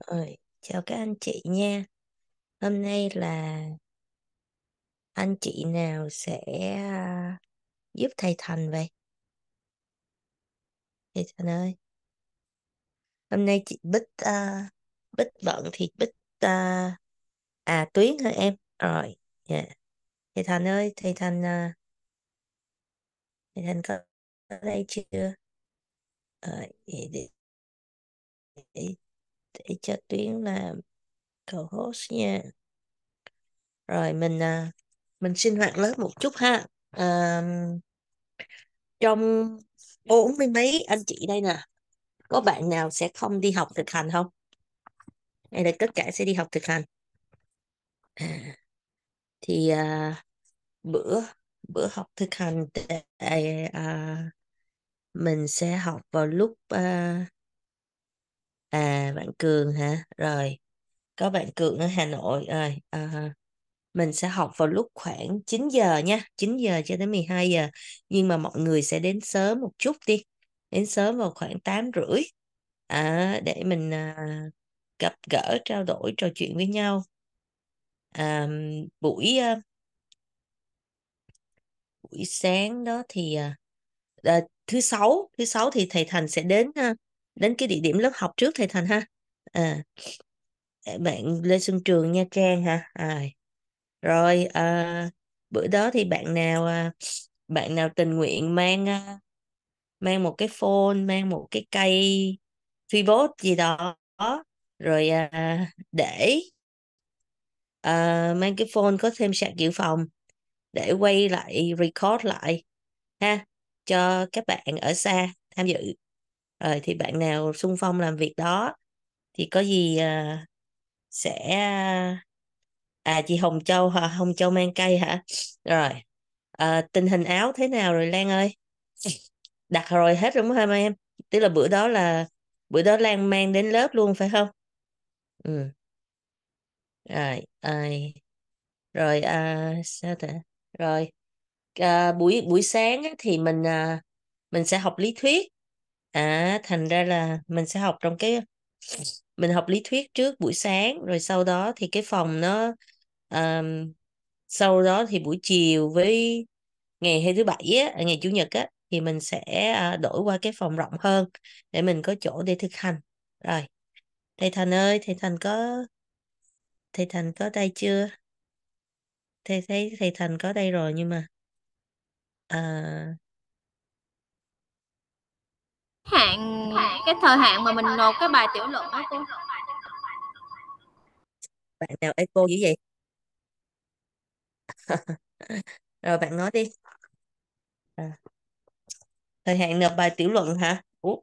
Rồi, chào các anh chị nha. Hôm nay là anh chị nào sẽ à, giúp thầy Thành vậy? Thầy Thành ơi, hôm nay chị Bích à, Bích bận thì Bích à, à Tuyến hả em? Rồi, dạ. Thầy Thành ơi, thầy Thành à, thầy Thành có ở đây chưa? Rồi, để, để, để để cho tuyến làm co-host nha rồi mình à, mình sinh hoạt lớn một chút ha à, trong bốn mươi mấy anh chị đây nè có bạn nào sẽ không đi học thực hành không hay là tất cả sẽ đi học thực hành à, thì à, bữa bữa học thực hành tại à, mình sẽ học vào lúc à, à bạn Cường hả rồi có bạn Cường ở Hà Nội ơi à, ờ, mình sẽ học vào lúc khoảng 9 giờ nha 9 giờ cho tới 12 giờ nhưng mà mọi người sẽ đến sớm một chút đi đến sớm vào khoảng 8 rưỡi à, để mình à, gặp gỡ trao đổi trò chuyện với nhau à, buổi à, buổi sáng đó thì à, thứ sáu thứ sáu thì thầy Thành sẽ đến ha đến cái địa điểm lớp học trước thầy thành ha à, à, bạn lê xuân trường nha trang hả? à, rồi à, bữa đó thì bạn nào à, bạn nào tình nguyện mang à, mang một cái phone mang một cái cây pivot gì đó rồi à, để à, mang cái phone có thêm sạc dự phòng để quay lại record lại ha cho các bạn ở xa tham dự rồi ờ, thì bạn nào sung phong làm việc đó thì có gì à, sẽ à chị Hồng Châu hả Hồng Châu mang cây hả rồi à, tình hình áo thế nào rồi Lan ơi đặt rồi hết đúng không em tức là bữa đó là bữa đó Lan mang đến lớp luôn phải không ừ rồi à, rồi à, sao thế rồi à, buổi buổi sáng thì mình à, mình sẽ học lý thuyết à thành ra là mình sẽ học trong cái mình học lý thuyết trước buổi sáng rồi sau đó thì cái phòng nó um, sau đó thì buổi chiều với ngày hay thứ bảy á, à, ngày chủ nhật á thì mình sẽ uh, đổi qua cái phòng rộng hơn để mình có chỗ để thực hành rồi thầy thành ơi thầy thành có thầy thành có đây chưa thầy thấy thầy thành có đây rồi nhưng mà à, hạn cái thời hạn mà mình nộp cái bài tiểu luận đó cô bạn nào eco dữ vậy rồi bạn nói đi à. thời hạn nộp bài tiểu luận hả Ủa.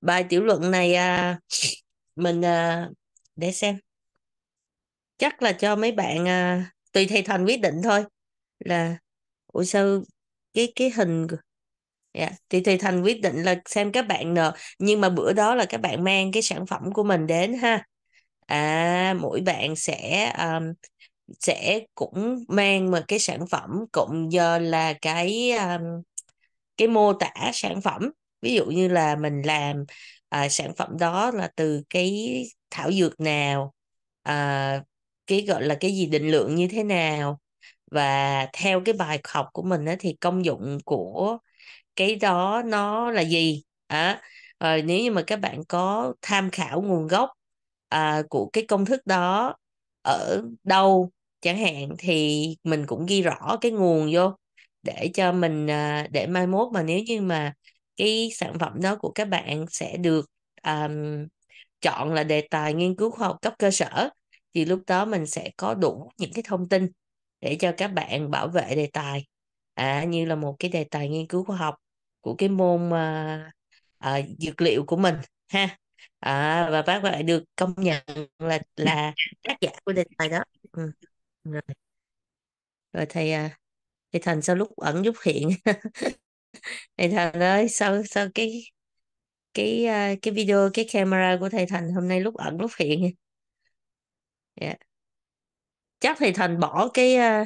bài tiểu luận này à, mình à, để xem chắc là cho mấy bạn à, tùy thầy thành quyết định thôi là ủa sao cái cái hình Yeah. Dạ, thì thì Thành quyết định là xem các bạn nợ nhưng mà bữa đó là các bạn mang cái sản phẩm của mình đến ha. À mỗi bạn sẽ um, sẽ cũng mang một cái sản phẩm cộng giờ là cái um, cái mô tả sản phẩm. Ví dụ như là mình làm uh, sản phẩm đó là từ cái thảo dược nào uh, cái gọi là cái gì định lượng như thế nào và theo cái bài học của mình đó thì công dụng của cái đó nó là gì à, rồi ờ, nếu như mà các bạn có tham khảo nguồn gốc à, của cái công thức đó ở đâu chẳng hạn thì mình cũng ghi rõ cái nguồn vô để cho mình à, để mai mốt mà nếu như mà cái sản phẩm đó của các bạn sẽ được um, chọn là đề tài nghiên cứu khoa học cấp cơ sở thì lúc đó mình sẽ có đủ những cái thông tin để cho các bạn bảo vệ đề tài à, như là một cái đề tài nghiên cứu khoa học của cái môn à, à, dược liệu của mình ha à, và bác lại được công nhận là là tác giả của đề tài đó ừ. rồi rồi thầy à, thầy thành sao lúc ẩn lúc hiện thầy thành ơi sao sao cái cái à, cái video cái camera của thầy thành hôm nay lúc ẩn lúc hiện yeah. Dạ. chắc thầy thành bỏ cái à,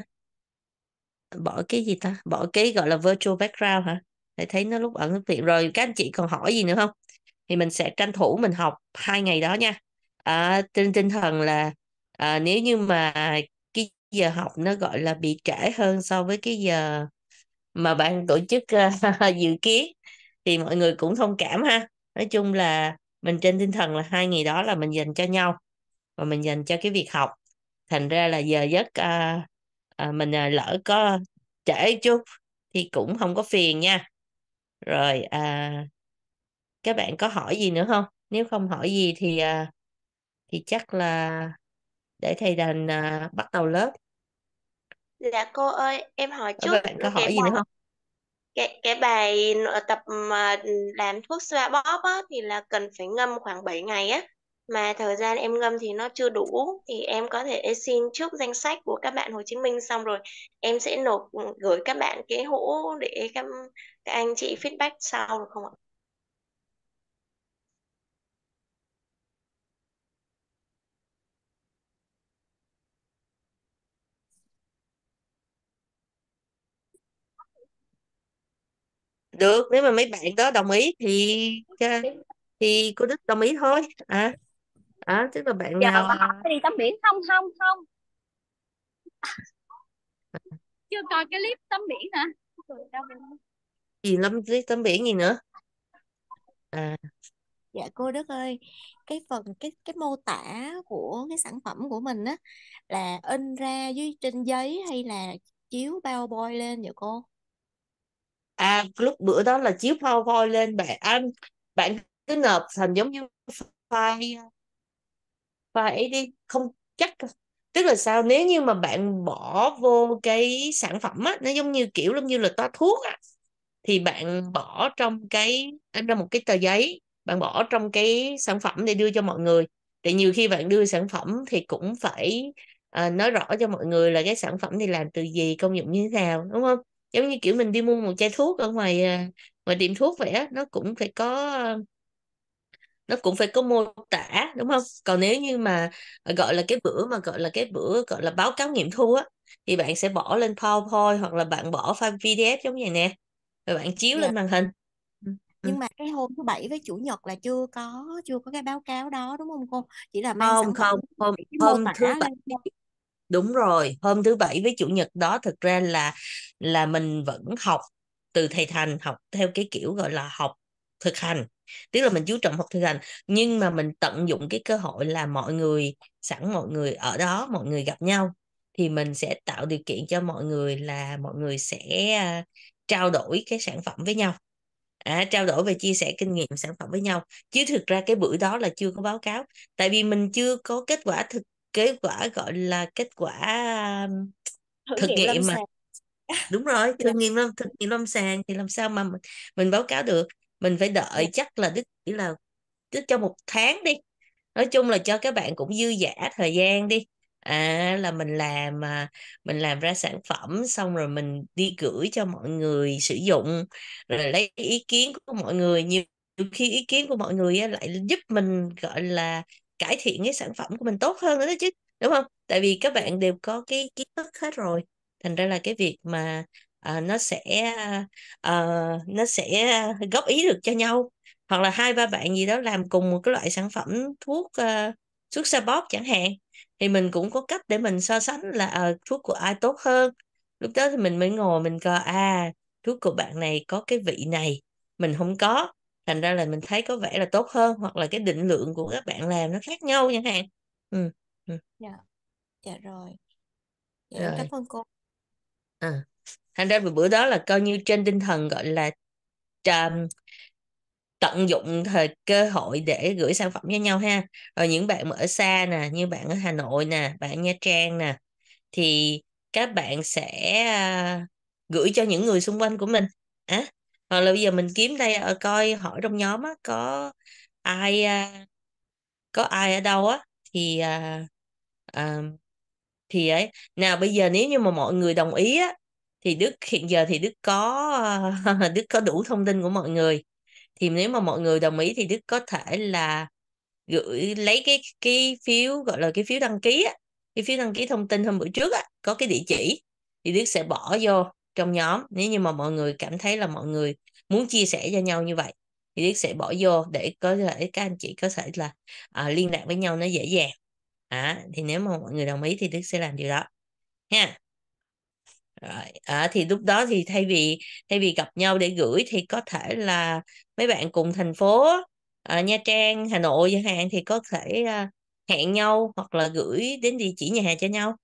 bỏ cái gì ta bỏ cái gọi là virtual background hả để thấy nó lúc ẩn lúc hiện rồi các anh chị còn hỏi gì nữa không thì mình sẽ tranh thủ mình học hai ngày đó nha à, trên tinh thần là à, nếu như mà cái giờ học nó gọi là bị trễ hơn so với cái giờ mà bạn tổ chức uh, dự kiến thì mọi người cũng thông cảm ha nói chung là mình trên tinh thần là hai ngày đó là mình dành cho nhau và mình dành cho cái việc học thành ra là giờ giấc uh, à, mình à, lỡ có trễ chút thì cũng không có phiền nha rồi à, các bạn có hỏi gì nữa không nếu không hỏi gì thì à, thì chắc là để thầy đành à, bắt đầu lớp dạ cô ơi em hỏi chút các bạn có hỏi gì nữa không cái cái bài tập mà làm thuốc xoa bóp á, thì là cần phải ngâm khoảng 7 ngày á mà thời gian em ngâm thì nó chưa đủ thì em có thể xin trước danh sách của các bạn Hồ Chí Minh xong rồi em sẽ nộp ừ, gửi các bạn cái hũ để các, các anh chị feedback sau được không ạ? Được, nếu mà mấy bạn đó đồng ý thì ờ, thì cô Đức đồng ý thôi. À à, tức là bạn dạ, nào không đi tắm biển không không không chưa coi cái clip tắm biển hả gì lắm clip tắm biển gì nữa à dạ cô Đức ơi cái phần cái cái mô tả của cái sản phẩm của mình á là in ra dưới trên giấy hay là chiếu bao PowerPoint lên vậy cô à lúc bữa đó là chiếu PowerPoint lên bạn anh bạn cứ nộp thành giống như file phải đi không chắc tức là sao nếu như mà bạn bỏ vô cái sản phẩm á nó giống như kiểu giống như là toa thuốc á thì bạn bỏ trong cái à, ra một cái tờ giấy bạn bỏ trong cái sản phẩm để đưa cho mọi người thì nhiều khi bạn đưa sản phẩm thì cũng phải uh, nói rõ cho mọi người là cái sản phẩm này làm từ gì công dụng như thế nào đúng không giống như kiểu mình đi mua một chai thuốc ở ngoài à, ngoài tiệm thuốc vậy á nó cũng phải có uh, nó cũng phải có mô tả đúng không còn nếu như mà ờ, gọi là cái bữa mà gọi là cái bữa gọi là báo cáo nghiệm thu á thì bạn sẽ bỏ lên PowerPoint hoặc là bạn bỏ file PDF giống vậy nè rồi bạn chiếu dạ. lên màn hình ừ. Ừ. nhưng mà cái hôm thứ bảy với chủ nhật là chưa có chưa có cái báo cáo đó đúng không cô chỉ là mang không không hôm, hôm thứ bảy đúng rồi hôm thứ bảy với chủ nhật đó thực ra là là mình vẫn học từ thầy thành học theo cái kiểu gọi là học thực hành tức là mình chú trọng học thực hành nhưng mà mình tận dụng cái cơ hội là mọi người sẵn mọi người ở đó mọi người gặp nhau thì mình sẽ tạo điều kiện cho mọi người là mọi người sẽ à, trao đổi cái sản phẩm với nhau à, trao đổi và chia sẻ kinh nghiệm sản phẩm với nhau chứ thực ra cái bữa đó là chưa có báo cáo tại vì mình chưa có kết quả thực kết quả gọi là kết quả thực nghiệm mà sàng. đúng rồi thực nghiệm lâm thực nghiệm lâm sàng thì làm sao mà mình, mình báo cáo được mình phải đợi dạ. chắc là đức chỉ là cứ cho một tháng đi nói chung là cho các bạn cũng dư giả thời gian đi à là mình làm mà mình làm ra sản phẩm xong rồi mình đi gửi cho mọi người sử dụng rồi lấy ý kiến của mọi người nhiều khi ý kiến của mọi người lại giúp mình gọi là cải thiện cái sản phẩm của mình tốt hơn nữa đó chứ đúng không tại vì các bạn đều có cái kiến thức hết rồi thành ra là cái việc mà Ờ, nó sẽ à, nó sẽ góp ý được cho nhau hoặc là hai ba bạn gì đó làm cùng một cái loại sản phẩm thuốc uh, thuốc xoa bóp chẳng hạn thì mình cũng có cách để mình so sánh là uh, thuốc của ai tốt hơn lúc đó thì mình mới ngồi mình coi à thuốc của bạn này có cái vị này mình không có thành ra là mình thấy có vẻ là tốt hơn hoặc là cái định lượng của các bạn làm nó khác nhau chẳng hạn ừ, ừ. dạ dạ rồi dạ, rồi. cảm ơn cô à thành ra bữa đó là coi như trên tinh thần gọi là um, tận dụng thời cơ hội để gửi sản phẩm cho nhau ha rồi những bạn mà ở xa nè như bạn ở Hà Nội nè bạn Nha Trang nè thì các bạn sẽ uh, gửi cho những người xung quanh của mình à, hoặc là bây giờ mình kiếm đây ở ờ, coi hỏi trong nhóm á, có ai uh, có ai ở đâu á thì uh, uh, thì ấy nào bây giờ nếu như mà mọi người đồng ý á thì Đức hiện giờ thì Đức có ờ, Đức có đủ thông tin của mọi người thì nếu mà mọi người đồng ý thì Đức có thể là gửi lấy cái cái phiếu gọi là cái phiếu đăng ký á, cái phiếu đăng ký thông tin hôm bữa trước á, có cái địa chỉ thì Đức sẽ bỏ vô trong nhóm nếu như mà mọi người cảm thấy là mọi người muốn chia sẻ cho nhau như vậy thì Đức sẽ bỏ vô để có thể các anh chị có thể là à, liên lạc với nhau nó dễ dàng à, thì nếu mà mọi người đồng ý thì Đức sẽ làm điều đó ha rồi à, thì lúc đó thì thay vì thay vì gặp nhau để gửi thì có thể là mấy bạn cùng thành phố à, Nha Trang Hà Nội chẳng hạn thì có thể à, hẹn nhau hoặc là gửi đến địa chỉ nhà hàng cho nhau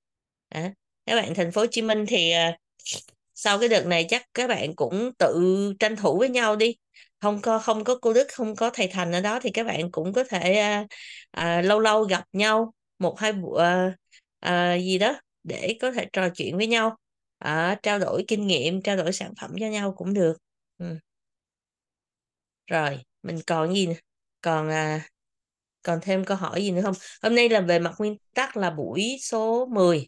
à, các bạn thành phố Hồ Chí Minh thì à, sau cái đợt này chắc các bạn cũng tự tranh thủ với nhau đi không có không có cô Đức không có thầy Thành ở đó thì các bạn cũng có thể à, à, lâu lâu gặp nhau một hai buổi à, à, gì đó để có thể trò chuyện với nhau à, trao đổi kinh nghiệm trao đổi sản phẩm cho nhau cũng được ừ. rồi mình còn gì nữa? còn à, còn thêm câu hỏi gì nữa không hôm nay là về mặt nguyên tắc là buổi số 10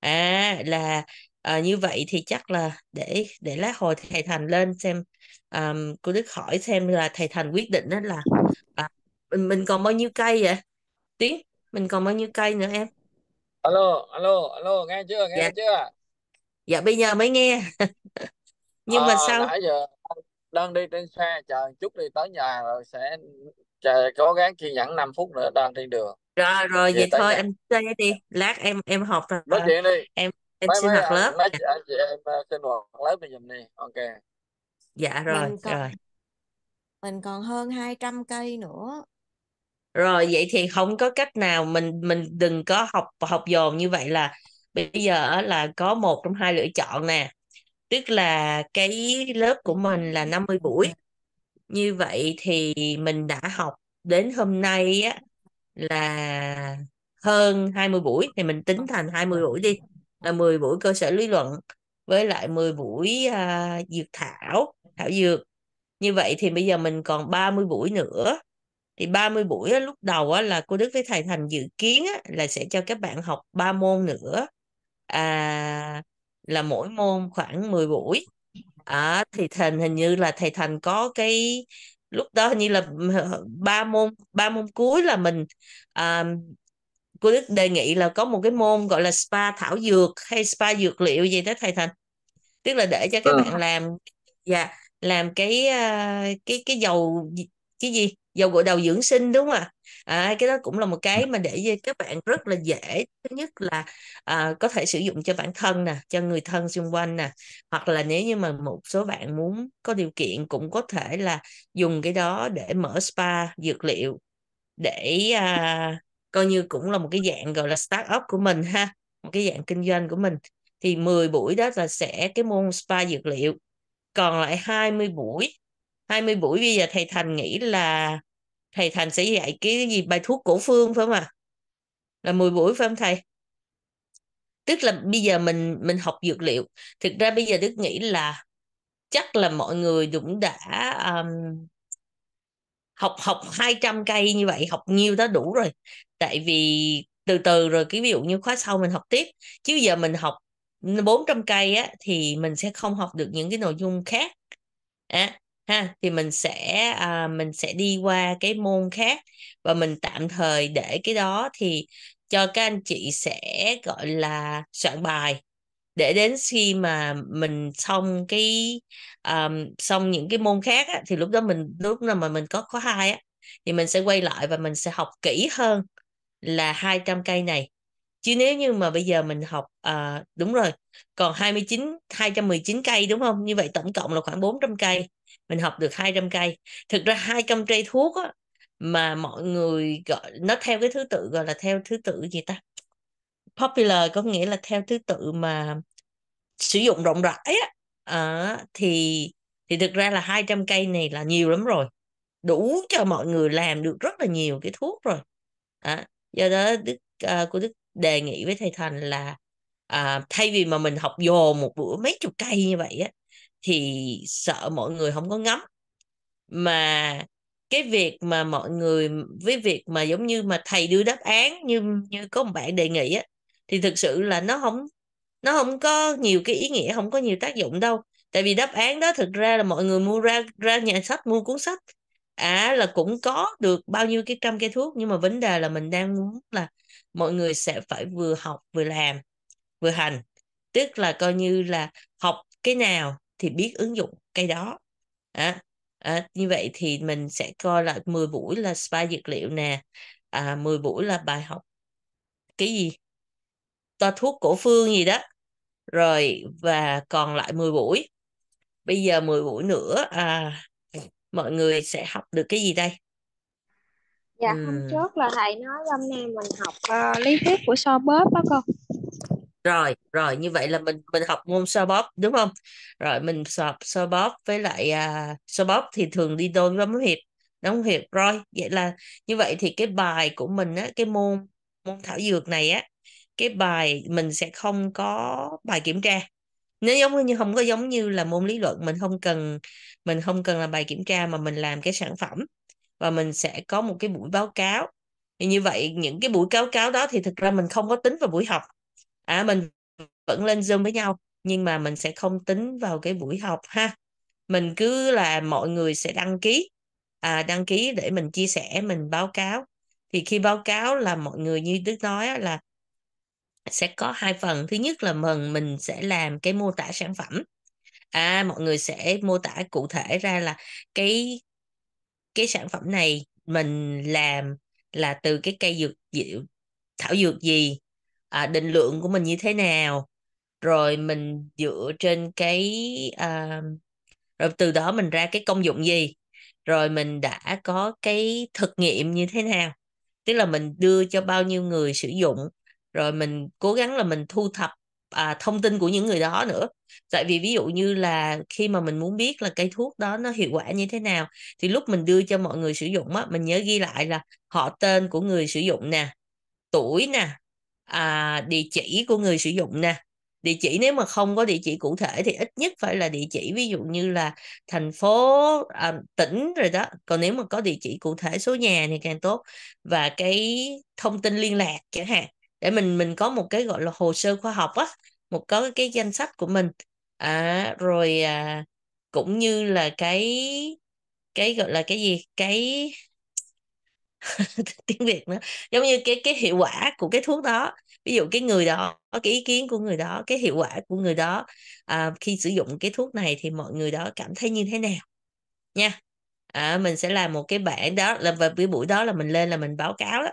à là à, như vậy thì chắc là để để lát hồi thầy thành lên xem um, cô đức hỏi xem là thầy thành quyết định đó là à, mình mình còn bao nhiêu cây vậy tiến mình còn bao nhiêu cây nữa em alo alo alo nghe chưa nghe dạ. chưa dạ bây giờ mới nghe nhưng à, mà sao nãy giờ đang đi trên xe chờ chút đi tới nhà rồi sẽ chờ cố gắng kiên nhẫn 5 phút nữa đang trên đường rồi rồi vậy, thôi nhà. em chơi đi lát em em học rồi nói chuyện đi em em mấy, xin mấy học anh, lớp mấy chị, anh chị em ờ, xin học lớp đi giùm đi ok dạ rồi mình còn, rồi mình còn hơn 200 cây nữa rồi vậy thì không có cách nào mình mình đừng có học học dồn như vậy là bây giờ là có một trong hai lựa chọn nè tức là cái lớp của mình là 50 buổi như vậy thì mình đã học đến hôm nay á, là hơn 20 buổi thì mình tính thành 20 buổi đi là 10 buổi cơ sở lý luận với lại 10 buổi uh, dược thảo thảo dược như vậy thì bây giờ mình còn 30 buổi nữa thì 30 buổi á, lúc đầu á, là cô Đức với thầy Thành dự kiến á, là sẽ cho các bạn học 3 môn nữa à, là mỗi môn khoảng 10 buổi à, thì thành hình như là thầy thành có cái lúc đó hình như là ba môn ba môn cuối là mình à, cô đức đề nghị là có một cái môn gọi là spa thảo dược hay spa dược liệu gì đó thầy thành tức là để cho các ờ. bạn làm dạ làm cái ờ, cái cái dầu cái gì dầu gội đầu dưỡng sinh đúng không ạ à, cái đó cũng là một ừ. cái mà để các bạn rất là dễ thứ nhất là à, có thể sử dụng cho bản thân nè cho người thân xung quanh nè hoặc là nếu như mà một số bạn muốn có điều kiện cũng có thể là dùng cái đó để mở spa dược liệu để à, coi như cũng là một cái dạng gọi là start up của mình ha một cái dạng kinh doanh của mình thì 10 buổi đó là sẽ cái môn spa dược liệu còn lại 20 buổi 20 buổi bây giờ thầy Thành nghĩ là thầy thành sẽ dạy cái gì bài thuốc cổ phương phải không ạ à? là 10 buổi phải không thầy tức là bây giờ mình mình học dược liệu thực ra bây giờ đức nghĩ là chắc là mọi người cũng đã um, học học 200 cây như vậy học nhiêu đó đủ rồi tại vì từ từ rồi cái ví dụ như khóa sau mình học tiếp chứ giờ mình học 400 cây á thì mình sẽ không học được những cái nội dung khác à, ha thì mình sẽ à, mình sẽ đi qua cái môn khác và mình tạm thời để cái đó thì cho các anh chị sẽ gọi là soạn bài để đến khi mà mình xong cái um, xong những cái môn khác á, thì lúc đó mình lúc nào mà mình có khóa hai á thì mình sẽ quay lại và mình sẽ học kỹ hơn là 200 cây này chứ nếu như mà bây giờ mình học à, đúng rồi còn 29 219 cây đúng không như vậy tổng cộng là khoảng 400 cây mình học được 200 cây thực ra 200 cây thuốc á, mà mọi người gọi nó theo cái thứ tự gọi là theo thứ tự gì ta popular có nghĩa là theo thứ tự mà sử dụng rộng rãi á à, thì thì thực ra là 200 cây này là nhiều lắm rồi đủ cho mọi người làm được rất là nhiều cái thuốc rồi à, do đó đức à, của đức đề nghị với thầy thành là à, thay vì mà mình học dồn một bữa mấy chục cây như vậy á thì sợ mọi người không có ngắm mà cái việc mà mọi người với việc mà giống như mà thầy đưa đáp án như như có một bạn đề nghị á thì thực sự là nó không nó không có nhiều cái ý nghĩa không có nhiều tác dụng đâu tại vì đáp án đó thực ra là mọi người mua ra ra nhà sách mua cuốn sách à là cũng có được bao nhiêu cái trăm cây thuốc nhưng mà vấn đề là mình đang muốn là mọi người sẽ phải vừa học vừa làm vừa hành tức là coi như là học cái nào thì biết ứng dụng cây đó à, à, như vậy thì mình sẽ coi là 10 buổi là spa dược liệu nè à, 10 buổi là bài học cái gì toa thuốc cổ phương gì đó rồi và còn lại 10 buổi bây giờ 10 buổi nữa à, mọi người sẽ học được cái gì đây dạ uhm. hôm trước là thầy nói hôm nay mình học uh, lý thuyết của so bóp đó con rồi rồi như vậy là mình mình học môn sao bóp đúng không rồi mình học sao bóp với lại uh, à, so bóp thì thường đi đôi với bóng hiệp đóng hiệp rồi vậy là như vậy thì cái bài của mình á cái môn môn thảo dược này á cái bài mình sẽ không có bài kiểm tra nếu giống như không có giống như là môn lý luận mình không cần mình không cần là bài kiểm tra mà mình làm cái sản phẩm và mình sẽ có một cái buổi báo cáo thì như vậy những cái buổi báo cáo đó thì thực ra mình không có tính vào buổi học à mình vẫn lên zoom với nhau nhưng mà mình sẽ không tính vào cái buổi học ha mình cứ là mọi người sẽ đăng ký à, đăng ký để mình chia sẻ mình báo cáo thì khi báo cáo là mọi người như đức nói là sẽ có hai phần thứ nhất là mình mình sẽ làm cái mô tả sản phẩm à mọi người sẽ mô tả cụ thể ra là cái cái sản phẩm này mình làm là từ cái cây dược diệu thảo dược gì à, định lượng của mình như thế nào rồi mình dựa trên cái à, rồi từ đó mình ra cái công dụng gì rồi mình đã có cái thực nghiệm như thế nào tức là mình đưa cho bao nhiêu người sử dụng rồi mình cố gắng là mình thu thập à, thông tin của những người đó nữa tại vì ví dụ như là khi mà mình muốn biết là cây thuốc đó nó hiệu quả như thế nào thì lúc mình đưa cho mọi người sử dụng á mình nhớ ghi lại là họ tên của người sử dụng nè tuổi nè à, địa chỉ của người sử dụng nè địa chỉ nếu mà không có địa chỉ cụ thể thì ít nhất phải là địa chỉ ví dụ như là thành phố à, tỉnh rồi đó còn nếu mà có địa chỉ cụ thể số nhà thì càng tốt và cái thông tin liên lạc chẳng hạn để mình mình có một cái gọi là hồ sơ khoa học á một có cái danh sách của mình à, rồi à, cũng như là cái cái gọi là cái gì cái tiếng việt nữa giống như cái cái hiệu quả của cái thuốc đó ví dụ cái người đó cái ý kiến của người đó cái hiệu quả của người đó à, khi sử dụng cái thuốc này thì mọi người đó cảm thấy như thế nào nha à, mình sẽ làm một cái bản đó là và cái buổi đó là mình lên là mình báo cáo đó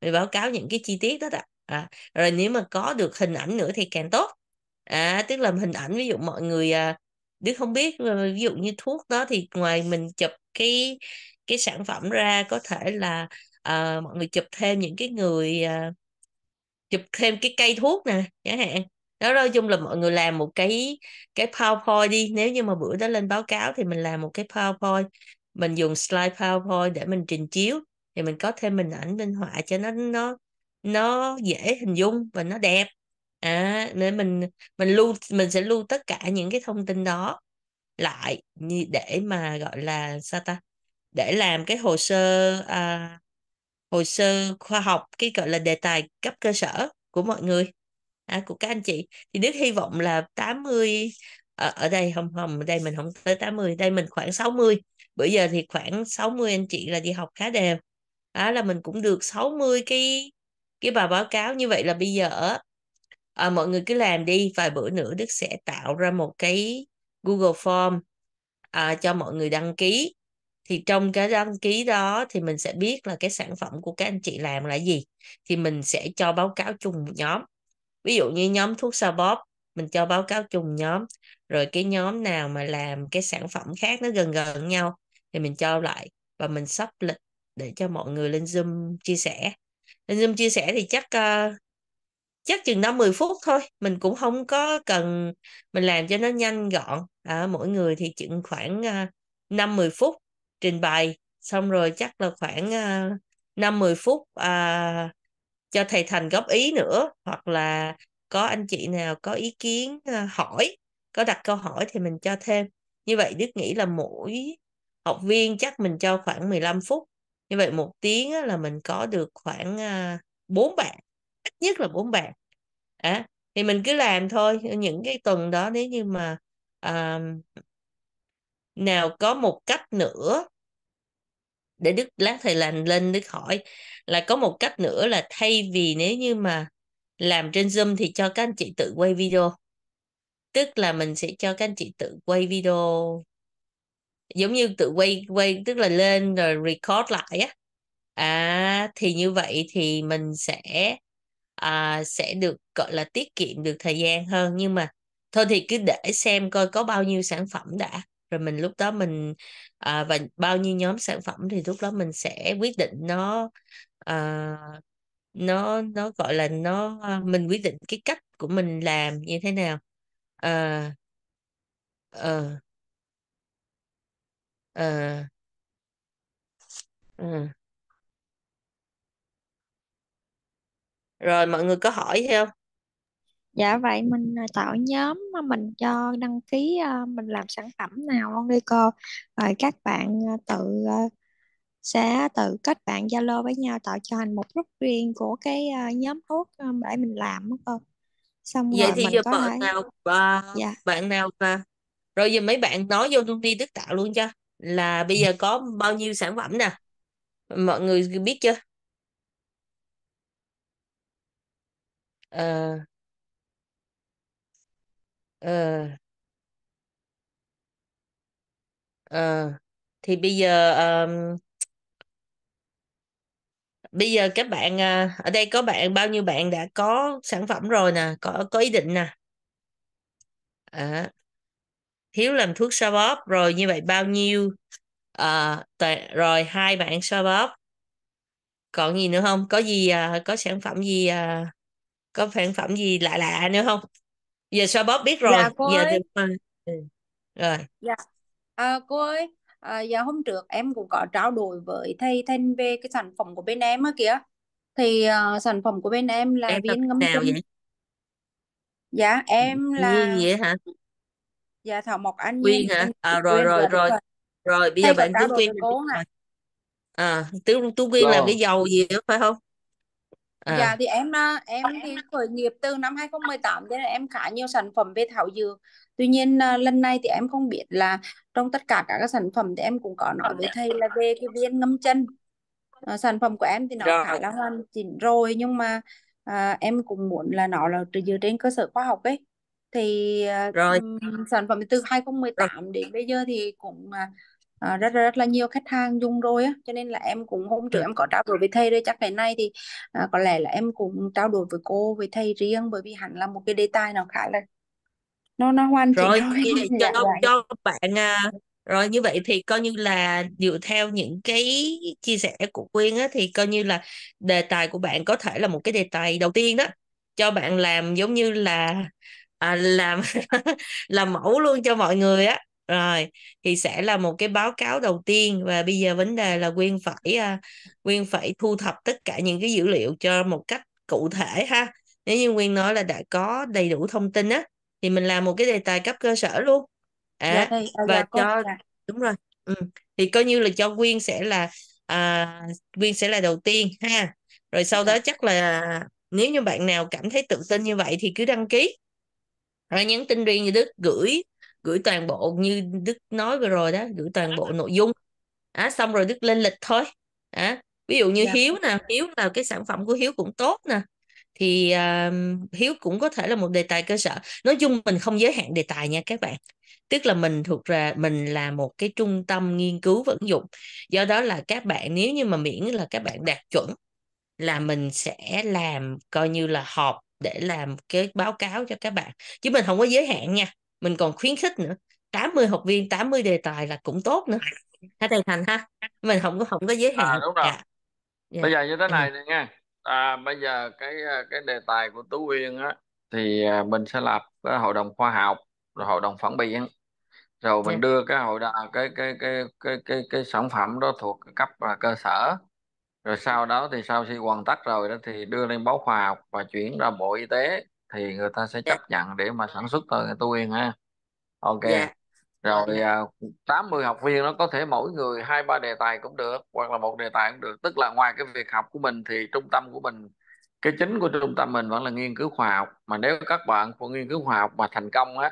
mình báo cáo những cái chi tiết đó đó à, rồi nếu mà có được hình ảnh nữa thì càng tốt à, tức là hình ảnh ví dụ mọi người à, đứa không biết ví dụ như thuốc đó thì ngoài mình chụp cái cái sản phẩm ra có thể là uh, mọi người chụp thêm những cái người uh, chụp thêm cái cây thuốc nè chẳng hạn đó nói chung là mọi người làm một cái cái powerpoint đi nếu như mà bữa đó lên báo cáo thì mình làm một cái powerpoint mình dùng slide powerpoint để mình trình chiếu thì mình có thêm hình ảnh minh họa cho nó nó nó dễ hình dung và nó đẹp à nên mình mình lưu mình sẽ lưu tất cả những cái thông tin đó lại để mà gọi là sao ta để làm cái hồ sơ à, hồ sơ khoa học cái gọi là đề tài cấp cơ sở của mọi người à, của các anh chị thì Đức hy vọng là 80 ở, ở đây không không đây mình không tới 80 đây mình khoảng 60 bữa giờ thì khoảng 60 anh chị là đi học khá đều đó là mình cũng được 60 cái cái bài báo cáo như vậy là bây giờ à, mọi người cứ làm đi vài bữa nữa Đức sẽ tạo ra một cái Google Form à, cho mọi người đăng ký thì trong cái đăng ký đó thì mình sẽ biết là cái sản phẩm của các anh chị làm là gì thì mình sẽ cho báo cáo chung một nhóm ví dụ như nhóm thuốc sao bóp mình cho báo cáo chung nhóm rồi cái nhóm nào mà làm cái sản phẩm khác nó gần gần nhau thì mình cho lại và mình sắp lịch để cho mọi người lên zoom chia sẻ lên zoom chia sẻ thì chắc uh, chắc chừng năm 10 phút thôi mình cũng không có cần mình làm cho nó nhanh gọn à, mỗi người thì chừng khoảng uh, ờ, 5-10 phút trình bày xong rồi chắc là khoảng ờ, năm uh, 10 phút uh, cho thầy Thành góp ý nữa hoặc là có anh chị nào có ý kiến uh, hỏi có đặt câu hỏi thì mình cho thêm như vậy Đức nghĩ là mỗi học viên chắc mình cho khoảng 15 phút như vậy một tiếng á, là mình có được khoảng bốn uh, bạn ít nhất là bốn bạn à, thì mình cứ làm thôi những cái tuần đó nếu như mà uh, nào có một cách nữa để đức lát thầy lành lên đức hỏi là có một cách nữa là thay vì nếu như mà làm trên zoom thì cho các anh chị tự quay video tức là mình sẽ cho các anh chị tự quay video giống như tự quay quay tức là lên rồi record lại á à thì như vậy thì mình sẽ à, sẽ được gọi là tiết kiệm được thời gian hơn nhưng mà thôi thì cứ để xem coi có bao nhiêu sản phẩm đã rồi mình lúc đó mình à, và bao nhiêu nhóm sản phẩm thì lúc đó mình sẽ quyết định nó à, nó nó gọi là nó à, mình quyết định cái cách của mình làm như thế nào à, à, à, à. rồi mọi người có hỏi không dạ vậy mình à, tạo nhóm mà mình cho đăng ký à, mình làm sản phẩm nào luôn đi cô rồi các bạn à, tự sẽ tự kết bạn Zalo với nhau tạo cho thành một group riêng của cái nhóm thuốc ờ, để mình làm đó cô xong vậy rồi thì mình giờ có bạn thể nào à, dạ bạn nào mà rồi giờ mấy bạn nói vô thông tin Đức Tạo luôn cho là bây giờ có bao nhiêu sản phẩm nè mọi người biết chưa Ờ, ờ ờ thì bây giờ um, bây giờ các bạn à, ở đây có bạn bao nhiêu bạn đã có sản phẩm rồi nè có có ý định nè à, Hiếu làm thuốc xoa bóp rồi như vậy bao nhiêu à, tệ, rồi hai bạn xoa bóp còn gì nữa không có gì à, có sản phẩm gì à, có sản phẩm gì lạ lạ nữa không giờ sao bóp biết dạ, rồi dạ, cô giờ ơi. thì ừ, rồi dạ à, cô ơi à, giờ hôm trước em cũng có trao đổi với thầy Thanh về cái sản phẩm của bên em á kìa thì uh, sản phẩm của bên em là em viên ngâm nào chung vậy? dạ em là Nguyên vậy hả dạ thảo mộc anh Quyên hả à, rồi Quyên rồi rồi rồi, rồi bây thầy giờ bạn Tú Quyên cô hả à Tú Tú Quyên làm cái dầu gì đó phải không Dạ, à. dạ thì em à, em thì khởi nghiệp từ năm 2018 cho nên em khá nhiều sản phẩm về thảo dược tuy nhiên à, lần này thì em không biết là trong tất cả các sản phẩm thì em cũng có nói với thầy là về cái viên ngâm chân à, sản phẩm của em thì nó dạ. khá là hoàn chỉnh rồi nhưng mà à, em cũng muốn là nó là dựa trên cơ sở khoa học ấy thì rồi. sản phẩm từ 2018 rồi. đến bây giờ thì cũng à, rất rất là nhiều khách hàng dùng rồi á cho nên là em cũng hôm trước dạ. em có trao đổi với thầy đây chắc cái này thì à, có lẽ là em cũng trao đổi với cô với thầy riêng bởi vì hẳn là một cái đề tài nào khá là nó nó hoàn chỉnh rồi thì cho dạ, dạ. cho bạn à, rồi như vậy thì coi như là dựa theo những cái chia sẻ của Quyên á thì coi như là đề tài của bạn có thể là một cái đề tài đầu tiên đó cho bạn làm giống như là à, làm làm mẫu luôn cho mọi người á rồi thì sẽ là một cái báo cáo đầu tiên và bây giờ vấn đề là quyên phải à, quyên phải thu thập tất cả những cái dữ liệu cho một cách cụ thể ha nếu như quyên nói là đã có đầy đủ thông tin á thì mình làm một cái đề tài cấp cơ sở luôn à, dạ, vâng, dạ và dạ, cho dạ. đúng rồi ừ. thì coi như là cho quyên sẽ là à, quyên sẽ là đầu tiên ha rồi sau dạ. đó chắc là nếu như bạn nào cảm thấy tự tin như vậy thì cứ đăng ký rồi nhắn tin riêng như đức gửi gửi toàn bộ như đức nói vừa rồi đó gửi toàn dạ. bộ nội dung à, xong rồi đức lên lịch thôi à, ví dụ như dạ. hiếu nè hiếu là cái sản phẩm của hiếu cũng tốt nè thì uh, hiếu cũng có thể là một đề tài cơ sở nói chung mình không giới hạn đề tài nha các bạn tức là mình thuộc ra mình là một cái trung tâm nghiên cứu vận dụng do đó là các bạn nếu như mà miễn là các bạn đạt chuẩn là mình sẽ làm coi như là họp để làm cái báo cáo cho các bạn chứ mình không có giới hạn nha mình còn khuyến khích nữa 80 học viên 80 đề tài là cũng tốt nữa hả thầy thành ha mình không có không có giới hạn à, đúng rồi. Dạ. dạ. bây giờ như thế này ừ. này nha à, bây giờ cái à, cái đề tài của tú uyên á thì à, mình sẽ lập cái hội đồng khoa học rồi hội đồng phản biện rồi mình dạ. đưa cái hội đồng à, cái cái cái cái cái cái sản phẩm đó thuộc cấp là cơ sở rồi sau đó thì sau khi hoàn tất rồi đó thì đưa lên báo khoa học và chuyển ra bộ y tế thì người ta sẽ dạ. chấp nhận để mà sản xuất thôi. tu yên ha ok dạ. rồi à, tám mươi học viên nó có thể mỗi người hai ba đề tài cũng được hoặc là một đề tài cũng được tức là ngoài cái việc học của mình thì trung tâm của mình cái chính của trung tâm mình vẫn là nghiên cứu khoa học mà nếu các bạn của nghiên cứu khoa học mà thành công á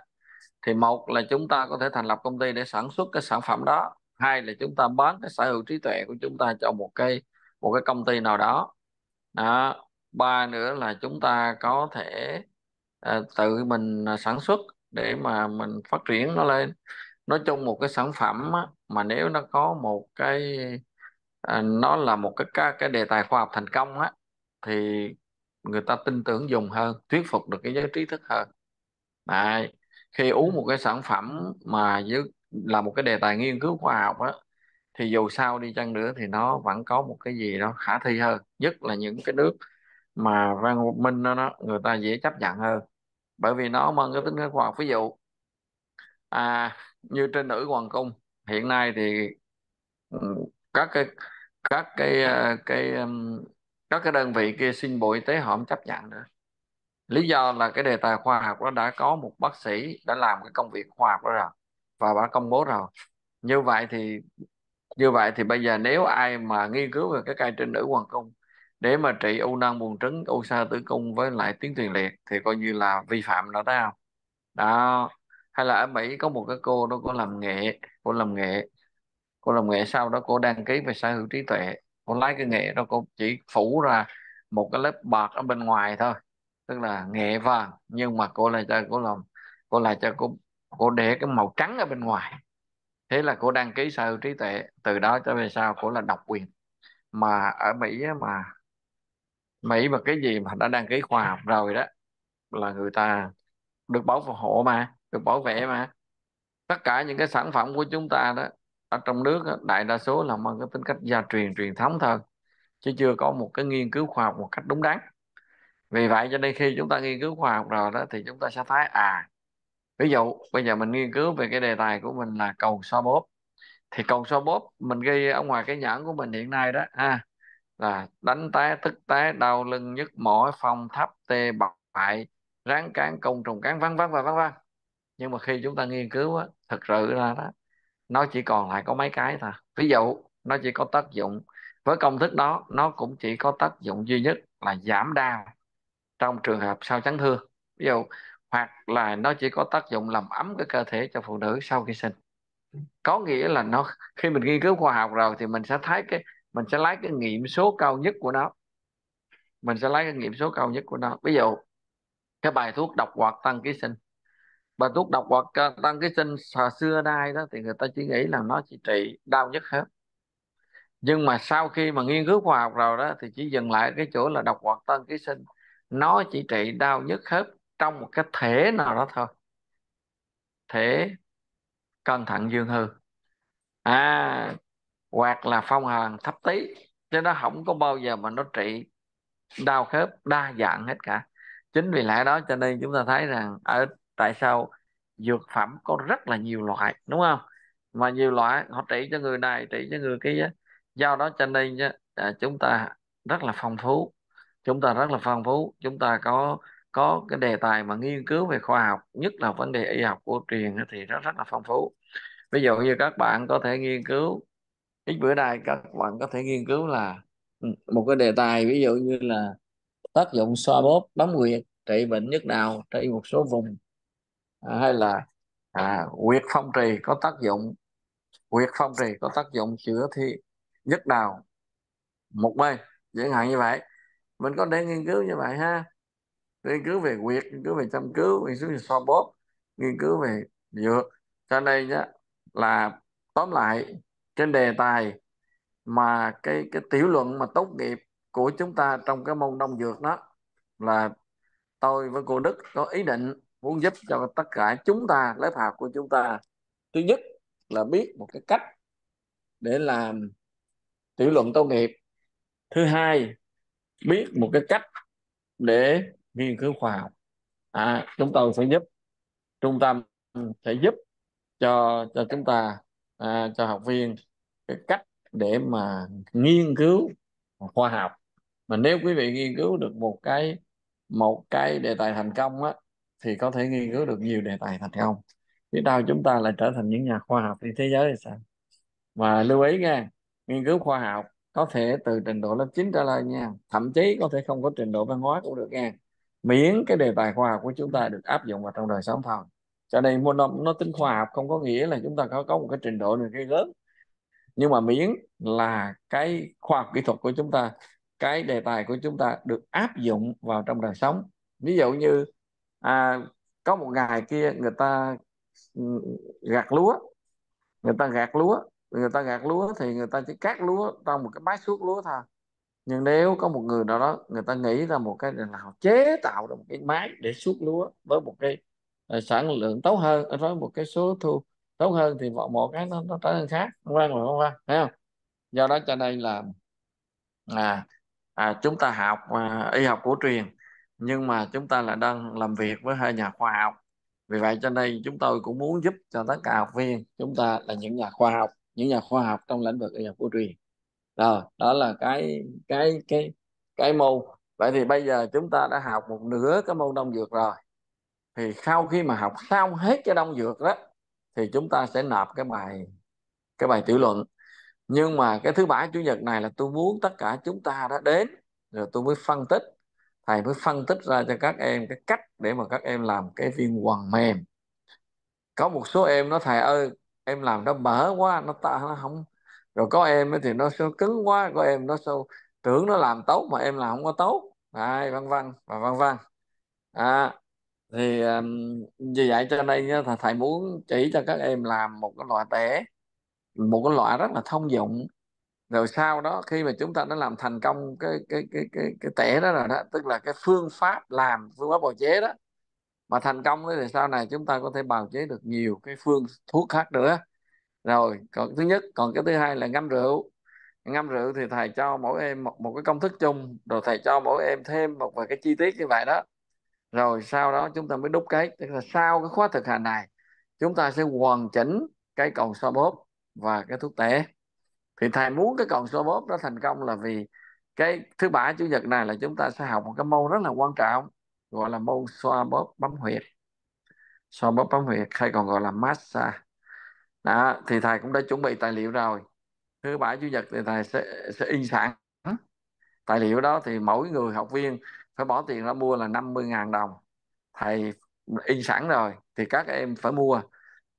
thì một là chúng ta có thể thành lập công ty để sản xuất cái sản phẩm đó hai là chúng ta bán cái sở hữu trí tuệ của chúng ta cho một cái một cái công ty nào đó đó ba nữa là chúng ta có thể à, tự mình à, sản xuất để mà mình phát triển nó lên nói chung một cái sản phẩm á, mà nếu nó có một cái à, nó là một cái, cái đề tài khoa học thành công á thì người ta tin tưởng dùng hơn thuyết phục được cái giới trí thức hơn Đấy. khi uống một cái sản phẩm mà với là một cái đề tài nghiên cứu khoa học á thì dù sao đi chăng nữa thì nó vẫn có một cái gì đó khả thi hơn nhất là những cái nước mà văn minh nó người ta dễ chấp nhận hơn bởi vì nó mang cái tính khoa học ví dụ à, như trên nữ hoàng cung hiện nay thì ừ, các cái các cái ờ, cái các cái đơn vị kia xin bộ y tế họ không chấp nhận nữa lý do là cái đề tài khoa học đó đã có một bác sĩ đã làm cái công việc khoa học đó rồi và đã công bố rồi như vậy thì như vậy thì bây giờ nếu ai mà nghiên cứu về cái cây trên nữ hoàng cung để mà trị u nang buồng trứng u sơ tử cung với lại tuyến tiền liệt thì coi như là vi phạm nó đó không đó hay là ở Mỹ có một cái cô đó cô làm nghệ cô làm nghệ cô làm nghệ sau đó cô đăng ký về sở hữu trí tuệ cô lái cái nghệ đó cô chỉ phủ ra một cái lớp bạc ở bên ngoài thôi tức là nghệ vàng nhưng mà cô lại cho cô làm cô lại cho cô cô để cái màu trắng ở bên ngoài thế là cô đăng ký sở hữu trí tuệ từ đó cho về sau cô là độc quyền mà ở Mỹ mà Mỹ mà cái gì mà đã đăng ký khoa học rồi đó là người ta được bảo hộ mà được bảo vệ mà tất cả những cái sản phẩm của chúng ta đó ở trong nước đó, đại đa số là mang cái tính cách gia truyền truyền thống thôi chứ chưa có một cái nghiên cứu khoa học một cách đúng đắn vì vậy cho nên khi chúng ta nghiên cứu khoa học rồi đó thì chúng ta sẽ thấy à ví dụ bây giờ mình nghiên cứu về cái đề tài của mình là cầu so bóp thì cầu so bóp mình ghi ở ngoài cái nhãn của mình hiện nay đó ha à, là đánh té tức té đau lưng nhức mỏi phong thấp tê bại ráng cán công trùng cán vân vân và vân vân nhưng mà khi chúng ta nghiên cứu á, thực sự ra đó nó chỉ còn lại có mấy cái thôi ví dụ nó chỉ có tác dụng với công thức đó nó cũng chỉ có tác dụng duy nhất là giảm đau trong trường hợp sau chấn thương ví dụ hoặc là nó chỉ có tác dụng làm ấm cái cơ thể cho phụ nữ sau khi sinh có nghĩa là nó khi mình nghiên cứu khoa học rồi thì mình sẽ thấy cái mình sẽ lấy cái nghiệm số cao nhất của nó mình sẽ lấy cái nghiệm số cao nhất của nó ví dụ cái bài thuốc độc hoạt tăng ký sinh bài thuốc độc hoạt à, tăng ký sinh xưa nay đó thì người ta chỉ nghĩ là nó chỉ trị đau nhất hết nhưng mà sau khi mà nghiên cứu khoa học rồi đó thì chỉ dừng lại cái chỗ là độc hoạt tăng ký sinh nó chỉ trị đau nhất hết trong một cái thể nào đó thôi thể cân thận dương hư à hoặc là phong hàn thấp tí chứ nó không có bao giờ mà nó trị đau khớp đa dạng hết cả chính vì lẽ đó cho nên chúng ta thấy rằng ở tại sao dược phẩm có rất là nhiều loại đúng không mà nhiều loại họ trị cho người này trị cho người kia do đó cho nên à, chúng ta rất là phong phú chúng ta rất là phong phú chúng ta có có cái đề tài mà nghiên cứu về khoa học nhất là vấn đề y học cổ truyền thì rất rất là phong phú ví dụ như các bạn có thể nghiên cứu ít bữa nay các bạn có thể nghiên cứu là ừ, một cái đề tài ví dụ như là tác dụng xoa bóp bấm huyệt trị bệnh nhất nào trị một số vùng à, hay là à, huyệt phong trì có tác dụng huyệt phong trì có tác dụng chữa thi nhất nào một bên chẳng hạn như vậy mình có thể nghiên cứu như vậy ha nghiên cứu về huyệt nghiên cứu về chăm cứu nghiên cứu về xoa bóp nghiên cứu về dược cho nên đó là tóm lại trên đề tài mà cái cái tiểu luận mà tốt nghiệp của chúng ta trong cái môn đông dược đó là tôi với cô Đức có ý định muốn giúp cho tất cả chúng ta lớp học của chúng ta thứ nhất là biết một cái cách để làm tiểu luận tốt nghiệp thứ hai biết một cái cách để nghiên cứu khoa học à, chúng tôi sẽ giúp trung tâm sẽ giúp cho cho chúng ta à, cho học viên cái cách để mà nghiên cứu khoa học mà nếu quý vị nghiên cứu được một cái một cái đề tài thành công á thì có thể nghiên cứu được nhiều đề tài thành công biết đâu chúng ta lại trở thành những nhà khoa học trên thế giới thì sao và lưu ý nha nghiên cứu khoa học có thể từ trình độ lớp 9 trở lên nha thậm chí có thể không có trình độ văn hóa cũng được nha miễn cái đề tài khoa học của chúng ta được áp dụng vào trong đời sống thôi cho nên nó, nó tính khoa học không có nghĩa là chúng ta có có một cái trình độ này cái lớn nhưng mà miễn là cái khoa học kỹ thuật của chúng ta cái đề tài của chúng ta được áp dụng vào trong đời sống ví dụ như à, có một ngày kia người ta ừ, gạt lúa người ta gạt lúa người ta gạt lúa thì người ta chỉ cắt lúa trong một cái bãi suốt lúa thôi nhưng nếu có một người nào đó người ta nghĩ ra một cái là chế tạo được một cái máy để suốt lúa với một cái Ờ, sản lượng tốt hơn với một cái số thu tốt hơn thì một cái nó, nó trở nên khác không quan không quan thấy không do đó cho nên là à, à chúng ta học à, y học cổ truyền nhưng mà chúng ta là đang làm việc với hai nhà khoa học vì vậy cho nên chúng tôi cũng muốn giúp cho tất cả học viên chúng ta là những nhà khoa học những nhà khoa học trong lĩnh vực y học cổ truyền rồi đó là cái cái cái cái môn vậy thì bây giờ chúng ta đã học một nửa cái môn đông dược rồi thì sau khi mà học xong hết cái đông dược đó thì chúng ta sẽ nộp cái bài cái bài tiểu luận nhưng mà cái thứ bảy chủ nhật này là tôi muốn tất cả chúng ta đã đến rồi tôi mới phân tích thầy mới phân tích ra cho các em cái cách để mà các em làm cái viên hoàng mềm có một số em nó thầy ơi em làm nó mở quá nó ta nó không rồi có em thì nó sao cứng quá có em nó sao tưởng nó làm tốt mà em làm không có tốt Đấy, vân vân và vân vân à, thì um, vì vậy cho nên á, thà- thầy muốn chỉ cho các em làm một cái loại tẻ một cái loại rất là thông dụng rồi sau đó khi mà chúng ta đã làm thành công cái cái cái cái cái tẻ đó rồi đó tức là cái phương pháp làm phương pháp bào chế đó mà thành công thì sau này chúng ta có thể bào chế được nhiều cái phương thuốc khác nữa rồi còn thứ nhất còn cái thứ hai là ngâm rượu ngâm rượu thì thầy cho mỗi em một, một cái công thức chung rồi thầy cho mỗi em thêm một vài cái chi tiết như vậy đó rồi sau đó chúng ta mới đúc cái tức là sau cái khóa thực hành này chúng ta sẽ hoàn chỉnh cái cầu so bóp và cái thuốc tể thì thầy muốn cái cầu so bóp đó thành công là vì cái thứ bảy chủ nhật này là chúng ta sẽ học một cái môn rất là quan trọng gọi là môn xoa bóp bấm huyệt xoa bóp bấm huyệt hay còn gọi là massage đó thì thầy cũng đã chuẩn bị tài liệu rồi thứ bảy chủ nhật thì thầy sẽ sẽ in sẵn tài liệu đó thì mỗi người học viên phải bỏ tiền ra mua là 50.000 đồng thầy in sẵn rồi thì các em phải mua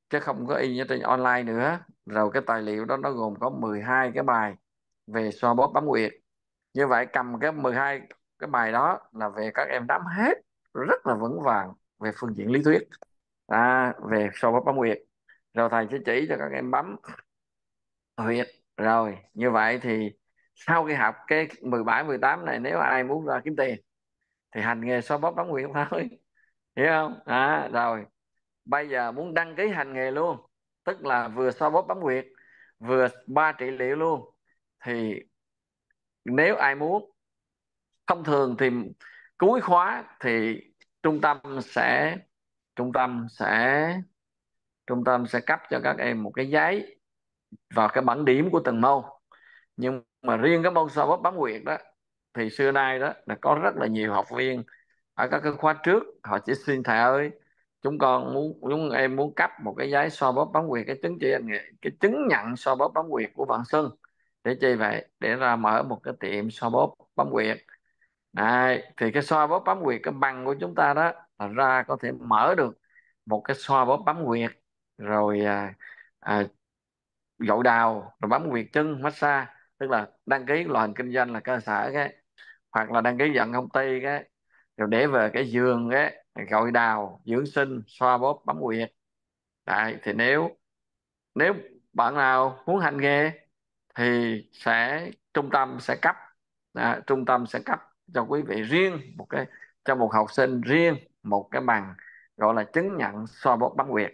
chứ không có in trên online nữa rồi cái tài liệu đó nó gồm có 12 cái bài về xoa bóp bấm huyệt như vậy cầm cái 12 cái bài đó là về các em nắm hết rất là vững vàng về phương diện lý thuyết à, về xoa bóp bấm huyệt rồi thầy sẽ chỉ cho các em bấm huyệt rồi như vậy thì sau khi học cái 17 18 này nếu ai muốn ra kiếm tiền thì hành nghề xoa bóp đóng nguyện thôi hiểu không à, rồi bây giờ muốn đăng ký hành nghề luôn tức là vừa xoa bóp bấm huyệt vừa ba trị liệu luôn thì nếu ai muốn thông thường thì cuối khóa thì trung tâm sẽ trung tâm sẽ trung tâm sẽ cấp cho các em một cái giấy vào cái bản điểm của từng môn nhưng mà riêng cái môn so bóp bấm quyệt đó thì xưa nay đó là có rất là nhiều học viên ở các cái khóa trước họ chỉ xin thầy ơi chúng con muốn chúng em muốn cấp một cái giấy so bóp bấm quyền cái chứng chỉ anh cái chứng nhận so bóp bấm quyền của Vạn Xuân để chi vậy để ra mở một cái tiệm so bóp bấm quyền này thì cái so bóp bấm quyền cái bằng của chúng ta đó là ra có thể mở được một cái so bóp bấm quyệt rồi à, à, gội đào rồi bấm quyệt chân massage tức là đăng ký loại hình kinh doanh là cơ sở cái hoặc là đăng ký dẫn công ty cái rồi để về cái giường cái gọi đào dưỡng sinh xoa bóp bấm huyệt đấy thì nếu nếu bạn nào muốn hành nghề thì sẽ trung tâm sẽ cấp à, trung tâm sẽ cấp cho quý vị riêng một cái cho một học sinh riêng một cái bằng gọi là chứng nhận xoa bóp bấm huyệt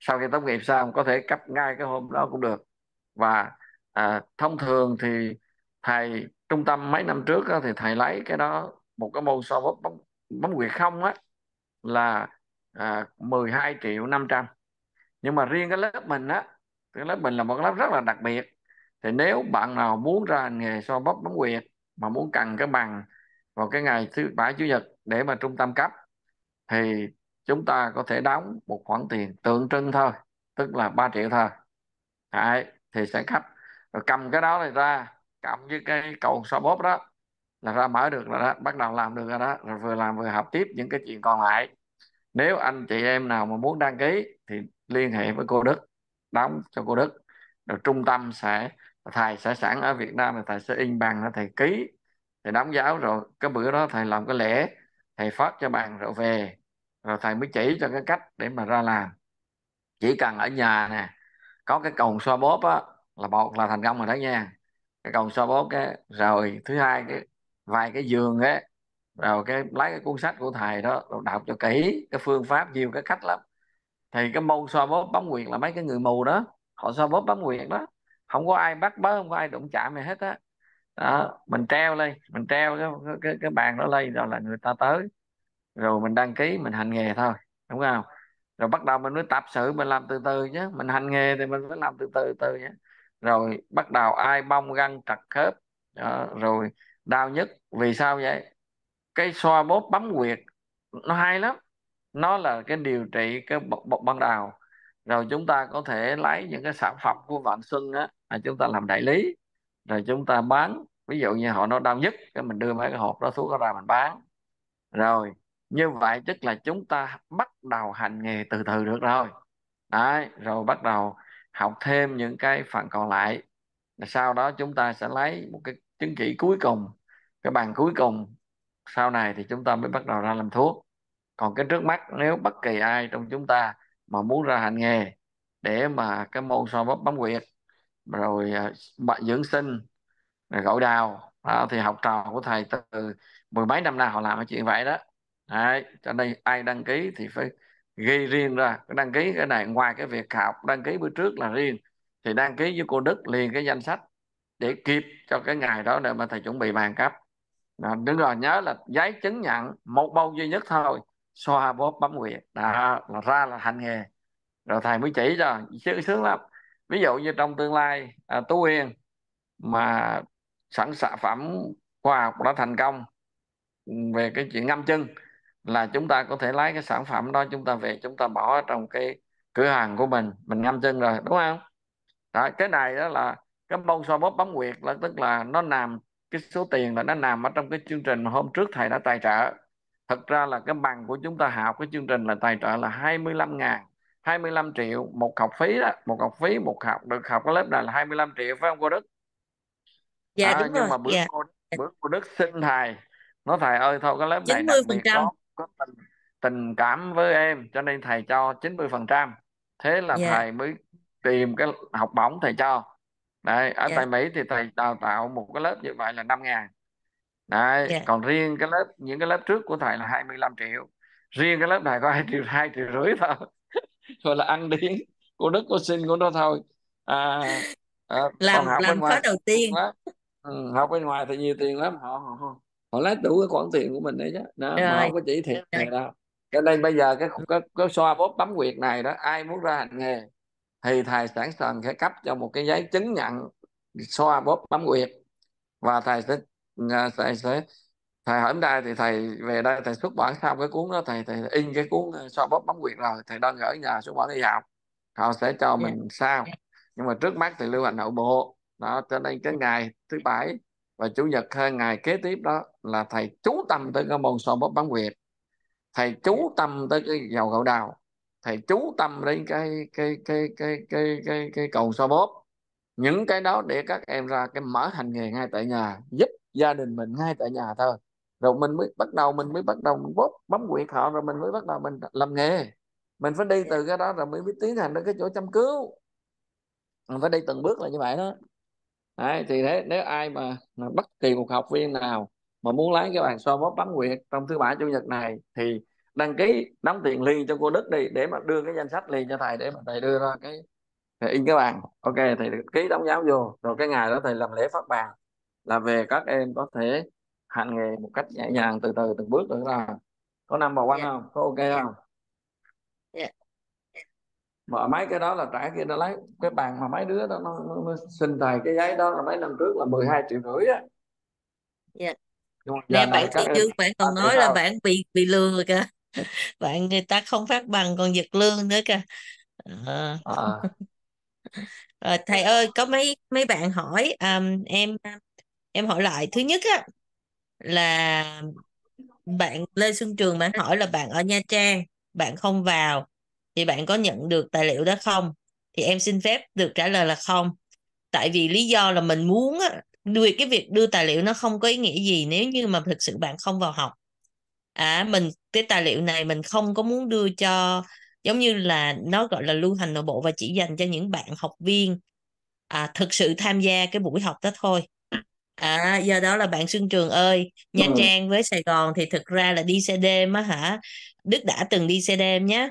sau khi tốt nghiệp xong có thể cấp ngay cái hôm đó cũng được và à, thông thường thì thầy trung tâm mấy năm trước á, thì thầy lấy cái đó một cái môn so bóng bóng, bóng quyền không á là à, 12 triệu 500 nhưng mà riêng cái lớp mình á cái lớp mình là một lớp rất là đặc biệt thì nếu bạn nào muốn ra nghề so bóp bóng quyệt mà muốn cần cái bằng vào cái ngày thứ bảy chủ nhật để mà trung tâm cấp thì chúng ta có thể đóng một khoản tiền tượng trưng thôi tức là 3 triệu thôi Đấy, thì sẽ cấp rồi cầm cái đó này ra cầm với cái cầu xoa bóp đó là ra mở được rồi đó bắt đầu làm được rồi đó rồi vừa làm vừa học tiếp những cái chuyện còn lại nếu anh chị em nào mà muốn đăng ký thì liên hệ với cô Đức đóng cho cô Đức rồi trung tâm sẽ thầy sẽ sẵn ở Việt Nam thì thầy sẽ in bằng thầy ký thầy đóng giáo rồi cái bữa đó thầy làm cái lễ thầy phát cho bằng rồi về rồi thầy mới chỉ cho cái cách để mà ra làm chỉ cần ở nhà nè có cái còng xoa bóp á là một là thành công rồi đó nha cái cầu so bốt cái rồi thứ hai cái vài cái giường ấy rồi cái lấy cái cuốn sách của thầy đó rồi đọc cho kỹ cái phương pháp nhiều cái cách lắm thì cái môn so bóp bấm quyền là mấy cái người mù đó họ so bóp bấm quyền đó không có ai bắt bớ không có ai đụng chạm gì hết á đó. đó mình treo lên mình treo cái cái, cái bàn đó lên rồi là người ta tới rồi mình đăng ký mình hành nghề thôi đúng không rồi bắt đầu mình mới tập sự mình làm từ từ nhé mình hành nghề thì mình mới làm từ từ từ nhé rồi bắt đầu ai bong gân trật khớp đó, rồi đau nhất vì sao vậy cái xoa bóp bấm huyệt nó hay lắm nó là cái điều trị cái ban đầu rồi chúng ta có thể lấy những cái sản phẩm của vạn xuân á là chúng ta làm đại lý rồi chúng ta bán ví dụ như họ nó đau nhất cái mình đưa mấy cái hộp đó xuống đó ra mình bán rồi như vậy tức là chúng ta bắt đầu hành nghề từ từ được rồi đấy rồi bắt đầu học thêm những cái phần còn lại sau đó chúng ta sẽ lấy một cái chứng chỉ cuối cùng cái bằng cuối cùng sau này thì chúng ta mới bắt đầu ra làm thuốc còn cái trước mắt nếu bất kỳ ai trong chúng ta mà muốn ra hành nghề để mà cái môn so bóp bấm quyệt rồi à, bệnh dưỡng sinh rồi gội đào đó, thì học trò của thầy từ mười mấy năm nay họ làm cái chuyện vậy đó Đấy, cho nên ai đăng ký thì phải gây riêng ra đăng ký cái này ngoài cái việc học đăng ký bữa trước là riêng thì đăng ký với cô Đức liền cái danh sách để kịp cho cái ngày đó để mà thầy chuẩn bị bàn cấp đó, đúng rồi nhớ là giấy chứng nhận một bông duy nhất thôi xoa bóp bấm huyệt đó là ra là hành nghề rồi thầy mới chỉ cho sướng sướng lắm ví dụ như trong tương lai à, tú yên mà sẵn sản phẩm khoa học đã thành công về cái chuyện ngâm chân là chúng ta có thể lấy cái sản phẩm đó chúng ta về chúng ta bỏ ở trong cái cửa hàng của mình mình ngâm chân rồi đúng không đó, cái này đó là cái bông so bóp bấm quyệt là tức là nó nằm cái số tiền là nó nằm ở trong cái chương trình mà hôm trước thầy đã tài trợ thật ra là cái bằng của chúng ta học cái chương trình là tài trợ là 25 ngàn 25 triệu một học phí đó một học phí một học được học cái lớp này là 25 triệu phải không cô Đức dạ à, đúng nhưng rồi mà bữa dạ. cô bữa cô Đức xin thầy nói thầy ơi thôi cái lớp này 90% đặc biệt có có tình, tình cảm với em cho nên thầy cho 90% phần trăm thế là yeah. Dạ. thầy mới tìm cái học bổng thầy cho đấy ở yeah. Dạ. tại Mỹ thì thầy đào tạo một cái lớp như vậy là 5 ngàn đấy yeah. Dạ. còn riêng cái lớp những cái lớp trước của thầy là 25 triệu riêng cái lớp này có hai triệu hai triệu rưỡi thôi rồi là ăn điển của đức của sinh của nó thôi à, à làm học làm bên khóa ngoài đầu tiên quá ừ, học bên ngoài thì nhiều tiền lắm họ, họ, họ họ lấy đủ cái khoản tiền của mình đấy chứ nó mà không có chỉ thiệt này đâu cho nên bây giờ cái ừ. cái, cái xoa bóp bấm quyệt này đó ai muốn ra hành nghề thì thầy sẵn sàng sẽ cấp cho một cái giấy chứng nhận xoa bóp bấm quyệt và thầy sẽ à, thầy sẽ thầy hỏi đây thì thầy về đây thầy xuất bản xong cái cuốn đó thầy thầy in cái cuốn à, xoa bóp bấm quyệt rồi thầy đang gửi nhà xuất bản đi học họ sẽ cho dạ. mình sao nhưng mà trước mắt thì lưu hành hậu bộ đó cho nên cái ngày thứ bảy và chủ nhật ngày kế tiếp đó là thầy chú tâm tới cái môn so bóp bán Việt thầy chú tâm tới cái dầu gạo đào thầy chú tâm đến cái cái cái cái cái cái cái cầu so bóp những cái đó để các em ra cái mở hành nghề ngay tại nhà giúp gia đình mình ngay tại nhà thôi rồi mình mới bắt đầu mình mới bắt đầu mình bóp bấm quyệt họ rồi mình mới bắt đầu mình làm nghề mình phải đi từ cái đó rồi mới biết tiến hành đến cái chỗ chăm cứu mình phải đi từng bước là như vậy đó đấy, thì thế nếu ai mà, mà bất kỳ một học viên nào mà muốn lấy cái bàn so bóp bắn nguyệt trong thứ bảy chủ nhật này thì đăng ký đóng tiền liền cho cô Đức đi để mà đưa cái danh sách liền cho thầy để mà thầy đưa ra cái thầy in cái bàn ok thầy ký đóng giáo vô rồi cái ngày đó thầy làm lễ phát bàn là về các em có thể hành nghề một cách nhẹ nhàng từ từ từng bước được là có năm bà quanh yeah. không có ok không yeah. Dạ mà mấy cái đó là trả kia nó lấy cái bàn mà mấy đứa đó nó, nó, nó xin thầy cái giấy đó là mấy năm trước là 12 triệu rưỡi á dạ nè bạn tự dưng bạn còn nói là bạn bị bị lừa kìa bạn người ta không phát bằng còn giật lương nữa kìa ờ. à. À. thầy ơi có mấy mấy bạn hỏi um, em em hỏi lại thứ nhất á là bạn Lê Xuân Trường bạn hỏi là bạn ở Nha Trang bạn không vào thì bạn có nhận được tài liệu đó không thì em xin phép được trả lời là không tại vì lý do là mình muốn đưa cái việc đưa tài liệu nó không có ý nghĩa gì nếu như mà thực sự bạn không vào học à mình cái tài liệu này mình không có muốn đưa cho giống như là nó gọi là lưu hành nội bộ và chỉ dành cho những bạn học viên à, thực sự tham gia cái buổi học đó thôi à do đó là bạn Xuân Trường ơi Nha ừ. Trang với Sài Gòn thì thực ra là đi xe đêm á hả Đức đã từng đi xe đêm nhé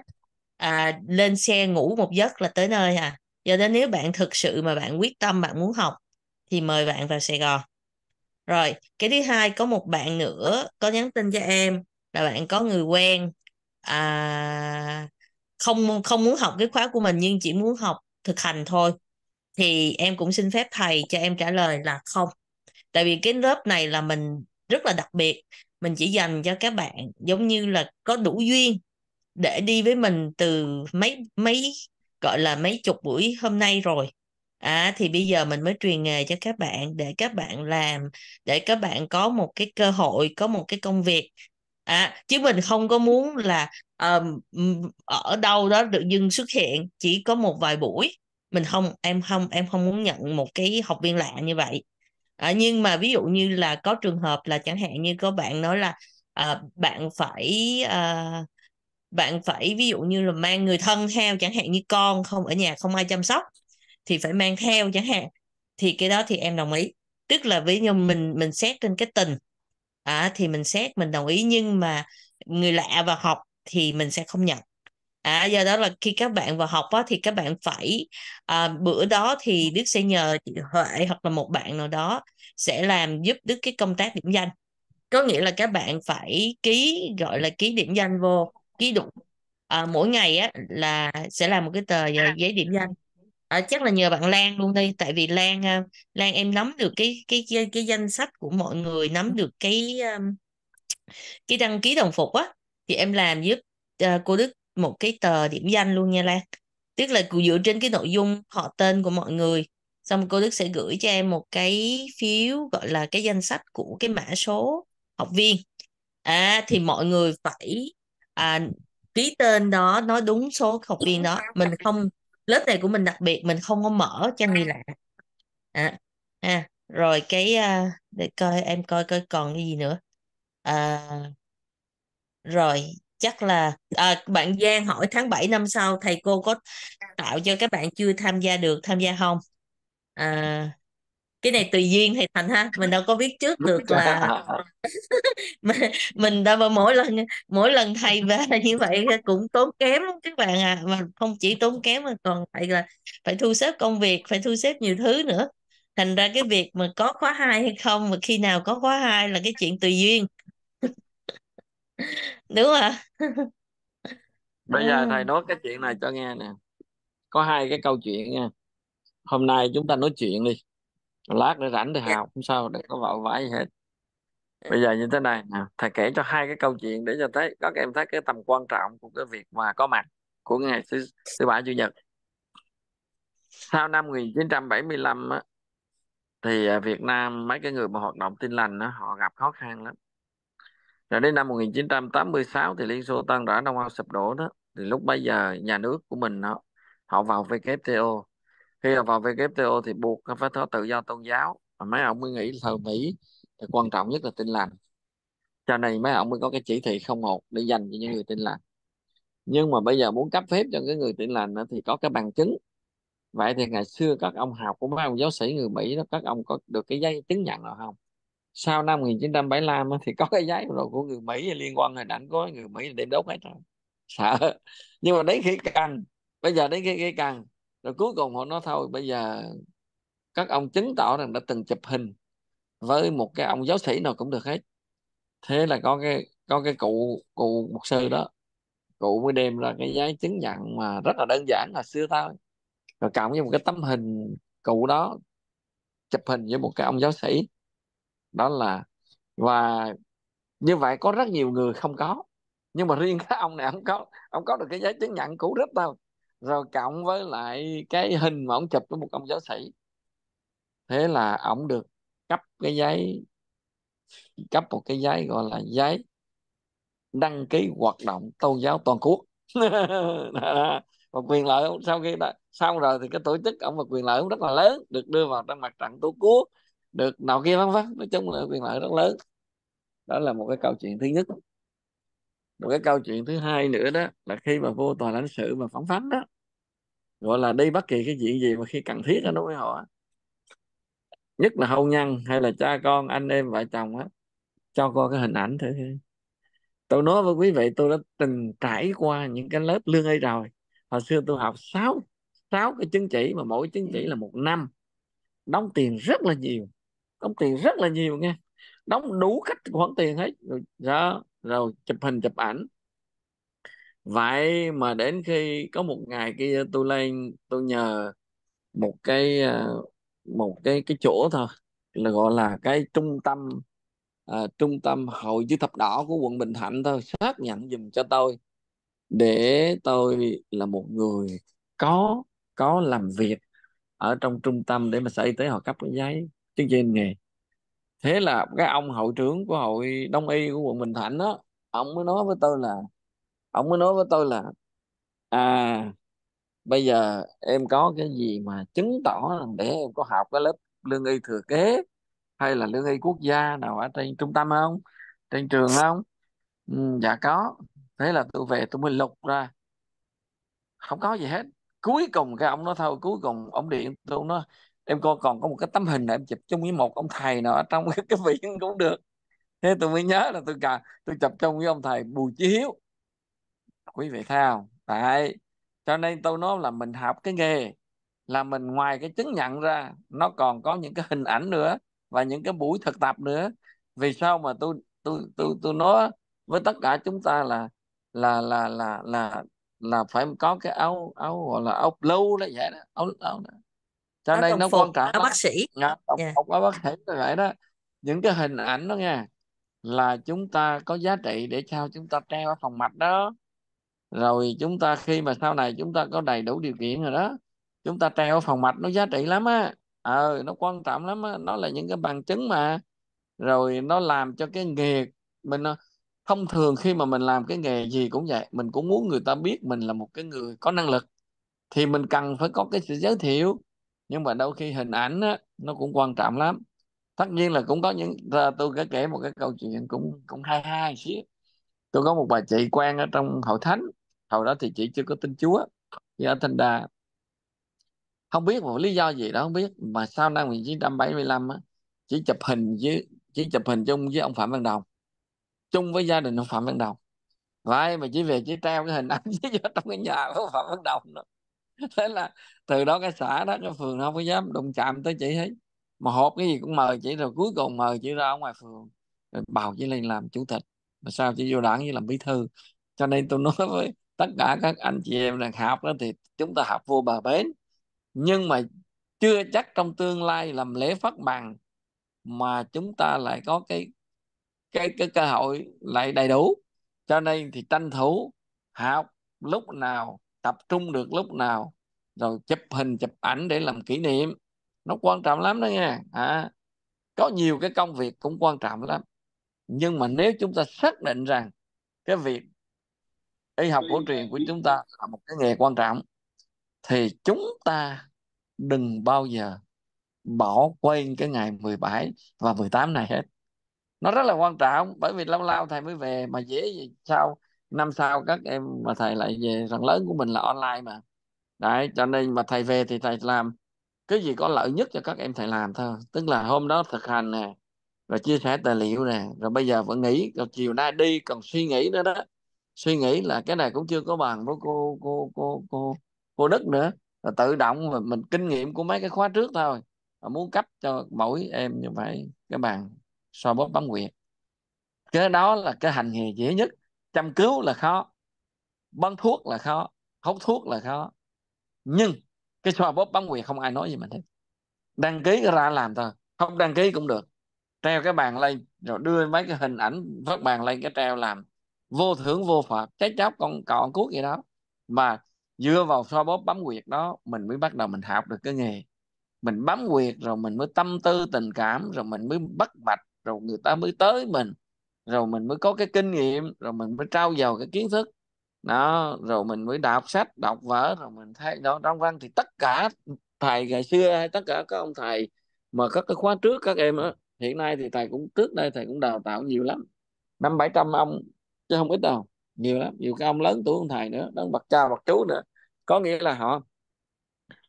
à, lên xe ngủ một giấc là tới nơi à do đó nếu bạn thực sự mà bạn quyết tâm bạn muốn học thì mời bạn vào Sài Gòn rồi cái thứ hai có một bạn nữa có nhắn tin cho em là bạn có người quen à, không không muốn học cái khóa của mình nhưng chỉ muốn học thực hành thôi thì em cũng xin phép thầy cho em trả lời là không tại vì cái lớp này là mình rất là đặc biệt mình chỉ dành cho các bạn giống như là có đủ duyên để đi với mình từ mấy mấy gọi là mấy chục buổi hôm nay rồi à thì bây giờ mình mới truyền nghề cho các bạn để các bạn làm để các bạn có một cái cơ hội có một cái công việc à chứ mình không có muốn là um, ở đâu đó được dưng xuất hiện chỉ có một vài buổi mình không em không em không muốn nhận một cái học viên lạ như vậy à, nhưng mà ví dụ như là có trường hợp là chẳng hạn như có bạn nói là à, bạn phải à, bạn phải ví dụ như là mang người thân theo chẳng hạn như con không ở nhà không ai chăm sóc thì phải mang theo chẳng hạn thì cái đó thì em đồng ý tức là ví dụ mình mình xét trên cái tình à, thì mình xét mình đồng ý nhưng mà người lạ vào học thì mình sẽ không nhận à, do đó là khi các bạn vào học á, thì các bạn phải à, bữa đó thì đức sẽ nhờ chị huệ hoặc là một bạn nào đó sẽ làm giúp đức cái công tác điểm danh có nghĩa là các bạn phải ký gọi là ký điểm danh vô ký đủ à, ờ, mỗi ngày á là sẽ làm một cái tờ à. giấy điểm danh à, chắc là nhờ bạn Lan luôn đi tại vì Lan ờ, Lan em nắm được cái cái cái, cái danh sách của mọi người nắm được cái cái đăng ký đồng phục á thì em làm giúp cô Đức một cái tờ điểm danh luôn nha Lan tức là dựa trên cái nội dung họ tên của mọi người xong cô Đức sẽ gửi cho em một cái phiếu gọi là cái danh sách của cái mã số học viên à thì mọi người phải à, ký tên đó nói đúng số học viên đó mình không lớp này của mình đặc biệt mình không có mở cho người lạ à, à, rồi cái à, để coi em coi coi còn cái gì nữa à, rồi chắc là à, bạn Giang hỏi tháng 7 năm sau thầy cô có tạo cho các bạn chưa tham gia được tham gia không à, cái này tùy duyên thì thành ha mình đâu có biết trước được là mình, mình mà mỗi lần mỗi lần thầy về như vậy cũng tốn kém các bạn à mà không chỉ tốn kém mà còn phải là phải thu xếp công việc phải thu xếp nhiều thứ nữa thành ra cái việc mà có khóa hai hay không mà khi nào có khóa hai là cái chuyện tùy duyên đúng à bây giờ thầy nói cái chuyện này cho nghe nè có hai cái câu chuyện nha hôm nay chúng ta nói chuyện đi lát để rảnh thì dạ. hào không sao để có vội vãi gì hết dạ. bây giờ như thế này thầy kể cho hai cái câu chuyện để cho thấy các em thấy cái tầm quan trọng của cái việc mà có mặt của ngày thứ thứ bảy chủ nhật sau năm 1975 á, thì à, Việt Nam mấy cái người mà hoạt động tin lành á, họ gặp khó khăn lắm rồi đến năm 1986 thì Liên Xô tan rã Đông Âu sụp đổ đó thì lúc bây giờ nhà nước của mình nó họ vào WTO khi vào WTO thì buộc phải có tự do tôn giáo mà mấy ông mới nghĩ thời Mỹ thì quan trọng nhất là tin lành cho nên mấy ông mới có cái chỉ thị không một để dành cho những người tin lành nhưng mà bây giờ muốn cấp phép cho cái người tin lành thì có cái bằng chứng vậy thì ngày xưa các ông học của mấy ông giáo sĩ người Mỹ đó các ông có được cái giấy chứng nhận rồi không sau năm 1975 thì có cái giấy rồi của người Mỹ liên quan là ảnh có người Mỹ đem đốt hết rồi sợ nhưng mà đến khi cần bây giờ đến khi, khi cần rồi cuối cùng họ nói thôi bây giờ các ông chứng tỏ rằng đã từng chụp hình với một cái ông giáo sĩ nào cũng được hết thế là có cái có cái cụ cụ mục sư đó cụ mới đem ra cái giấy chứng nhận mà rất là đơn giản là xưa thôi rồi cộng với một cái tấm hình cụ đó chụp hình với một cái ông giáo sĩ đó là và như vậy có rất nhiều người không có nhưng mà riêng cái ông này ông có ông có được cái giấy chứng nhận cũ rất đâu rồi cộng với lại cái hình mà ông chụp của một ông giáo sĩ thế là ông được cấp cái giấy cấp một cái giấy gọi là giấy đăng ký hoạt động tôn giáo toàn quốc và quyền lợi sau khi đã xong rồi thì cái tổ chức ông và quyền lợi ông rất là lớn được đưa vào trong mặt trận tổ quốc được nào kia vân vân nói chung là quyền lợi rất lớn đó là một cái câu chuyện thứ nhất một cái câu chuyện thứ hai nữa đó là khi mà vô tòa lãnh sự mà phỏng vấn đó gọi là đi bất kỳ cái chuyện gì mà khi cần thiết đó đối với họ nhất là hôn nhân hay là cha con anh em vợ chồng á cho coi cái hình ảnh thử tôi nói với quý vị tôi đã từng trải qua những cái lớp lương ấy rồi hồi xưa tôi học 6 sáu cái chứng chỉ mà mỗi chứng chỉ là một năm đóng tiền rất là nhiều đóng tiền rất là nhiều nghe đóng đủ cách khoản tiền hết rồi đó rồi chụp hình chụp ảnh vậy mà đến khi có một ngày kia tôi lên tôi nhờ một cái ờ, một cái cái chỗ thôi là gọi là cái trung tâm à, trung tâm hội chữ thập đỏ của quận Bình Thạnh thôi xác nhận dùm cho tôi để tôi là một người có có làm việc ở trong trung tâm để mà sở y tế họ cấp cái giấy chứng chỉ nghề thế là cái ông hội trưởng của hội đông y của quận bình thạnh đó ông mới nói với tôi là ông mới nói với tôi là à bây giờ em có cái gì mà chứng tỏ để em có học cái lớp lương y thừa kế hay là lương y quốc gia nào ở trên trung tâm không trên trường không ừ, dạ có thế là tôi về tôi mới lục ra không có gì hết cuối cùng cái ông nói thôi cuối cùng ông điện tôi nó em coi còn có một cái tấm hình để em chụp chung với một ông thầy nào ở trong cái, cái viện cũng được thế tôi mới nhớ là tôi cả tôi chụp chung với ông thầy Bùi Chí Hiếu quý vị thấy không tại cho nên tôi nói là mình học cái nghề là mình ngoài cái chứng nhận ra nó còn có những cái hình ảnh nữa và những cái buổi thực tập nữa vì sao mà tôi tôi tôi tôi nói với tất cả chúng ta là là là là là là phải có cái áo áo gọi là áo blue là vậy đó áo áo đó cho nó nên nó quan trọng bác sĩ dạ, đồng yeah. phục bác sĩ như vậy đó những cái hình ảnh đó nha là chúng ta có giá trị để sao chúng ta treo ở phòng mạch đó rồi chúng ta khi mà sau này chúng ta có đầy đủ điều kiện rồi đó chúng ta treo ở phòng mạch nó giá trị lắm á ờ nó quan trọng lắm á nó là những cái bằng chứng mà rồi nó làm cho cái nghề mình ờ, thông thường khi mà mình làm cái nghề gì cũng vậy mình cũng muốn người ta biết mình là một cái người có năng lực thì mình cần phải có cái sự giới thiệu nhưng mà đôi khi hình ảnh á, nó cũng quan trọng lắm tất nhiên là cũng có những tôi có kể một cái câu chuyện cũng cũng hay hay xíu tôi có một bà chị quen ở trong hội thánh hồi đó thì chị chưa có tin Chúa nhưng ở Thanh Đà không biết một lý do gì đó không biết mà sau năm 1975 á, chỉ chụp hình với chỉ chụp hình chung với ông Phạm Văn Đồng chung với gia đình ông Phạm Văn Đồng vậy mà chỉ về chỉ treo cái hình ảnh với trong cái nhà của Phạm Văn Đồng nữa thế là từ đó cái xã đó cái phường nó không có dám đụng chạm tới chị hết mà hộp cái gì cũng mời chị rồi cuối cùng mời chị ra ở ngoài phường rồi bầu chị lên làm chủ tịch mà sao chị vô đảng như làm bí thư cho nên tôi nói với tất cả các anh chị em là học đó thì chúng ta học vô bờ bến nhưng mà chưa chắc trong tương lai làm lễ phát bằng mà chúng ta lại có cái cái cái cơ hội lại đầy đủ cho nên thì tranh thủ học lúc nào tập trung được lúc nào rồi chụp hình chụp ảnh để làm kỷ niệm nó quan trọng lắm đó nha à, có nhiều cái công việc cũng quan trọng lắm nhưng mà nếu chúng ta xác định rằng cái việc y học cổ truyền của chúng ta là một cái nghề quan trọng thì chúng ta đừng bao giờ bỏ quên cái ngày 17 và 18 này hết nó rất là quan trọng bởi vì lâu lâu thầy mới về mà dễ gì sao năm sau các em mà thầy lại về phần lớn của mình là online mà đấy cho nên mà thầy về thì thầy làm cái gì có lợi nhất cho các em thầy làm thôi tức là hôm đó thực hành nè rồi chia sẻ tài liệu nè rồi bây giờ vẫn nghĩ còn chiều nay đi còn suy nghĩ nữa đó suy nghĩ là cái này cũng chưa có bằng với cô cô cô cô cô đức nữa là tự động mà mình kinh nghiệm của mấy cái khóa trước thôi mà muốn cấp cho mỗi em như vậy cái bàn so bóp bấm quyệt cái đó là cái hành nghề dễ nhất chăm cứu là khó bán thuốc là khó hút thuốc là khó nhưng cái xoa bóp bấm quyền không ai nói gì mình hết đăng ký ra làm thôi không đăng ký cũng được treo cái bàn lên rồi đưa mấy cái hình ảnh phát bàn lên cái treo làm vô thưởng vô phạt cháy chóc con cọ cuốc gì đó mà dựa vào xoa bóp bấm quyệt đó mình mới bắt đầu mình học được cái nghề mình bấm quyệt rồi mình mới tâm tư tình cảm rồi mình mới bắt mạch rồi người ta mới tới mình rồi mình mới có cái kinh nghiệm rồi mình mới trau dồi cái kiến thức đó rồi mình mới đọc sách đọc vở rồi mình thấy đó trong văn thì tất cả thầy ngày xưa hay tất cả các ông thầy mà các cái khóa trước các em á hiện nay thì thầy cũng trước đây thầy cũng đào tạo nhiều lắm năm bảy trăm ông chứ không ít đâu nhiều lắm nhiều cái ông lớn tuổi ông thầy nữa đang bậc cha bậc chú nữa có nghĩa là họ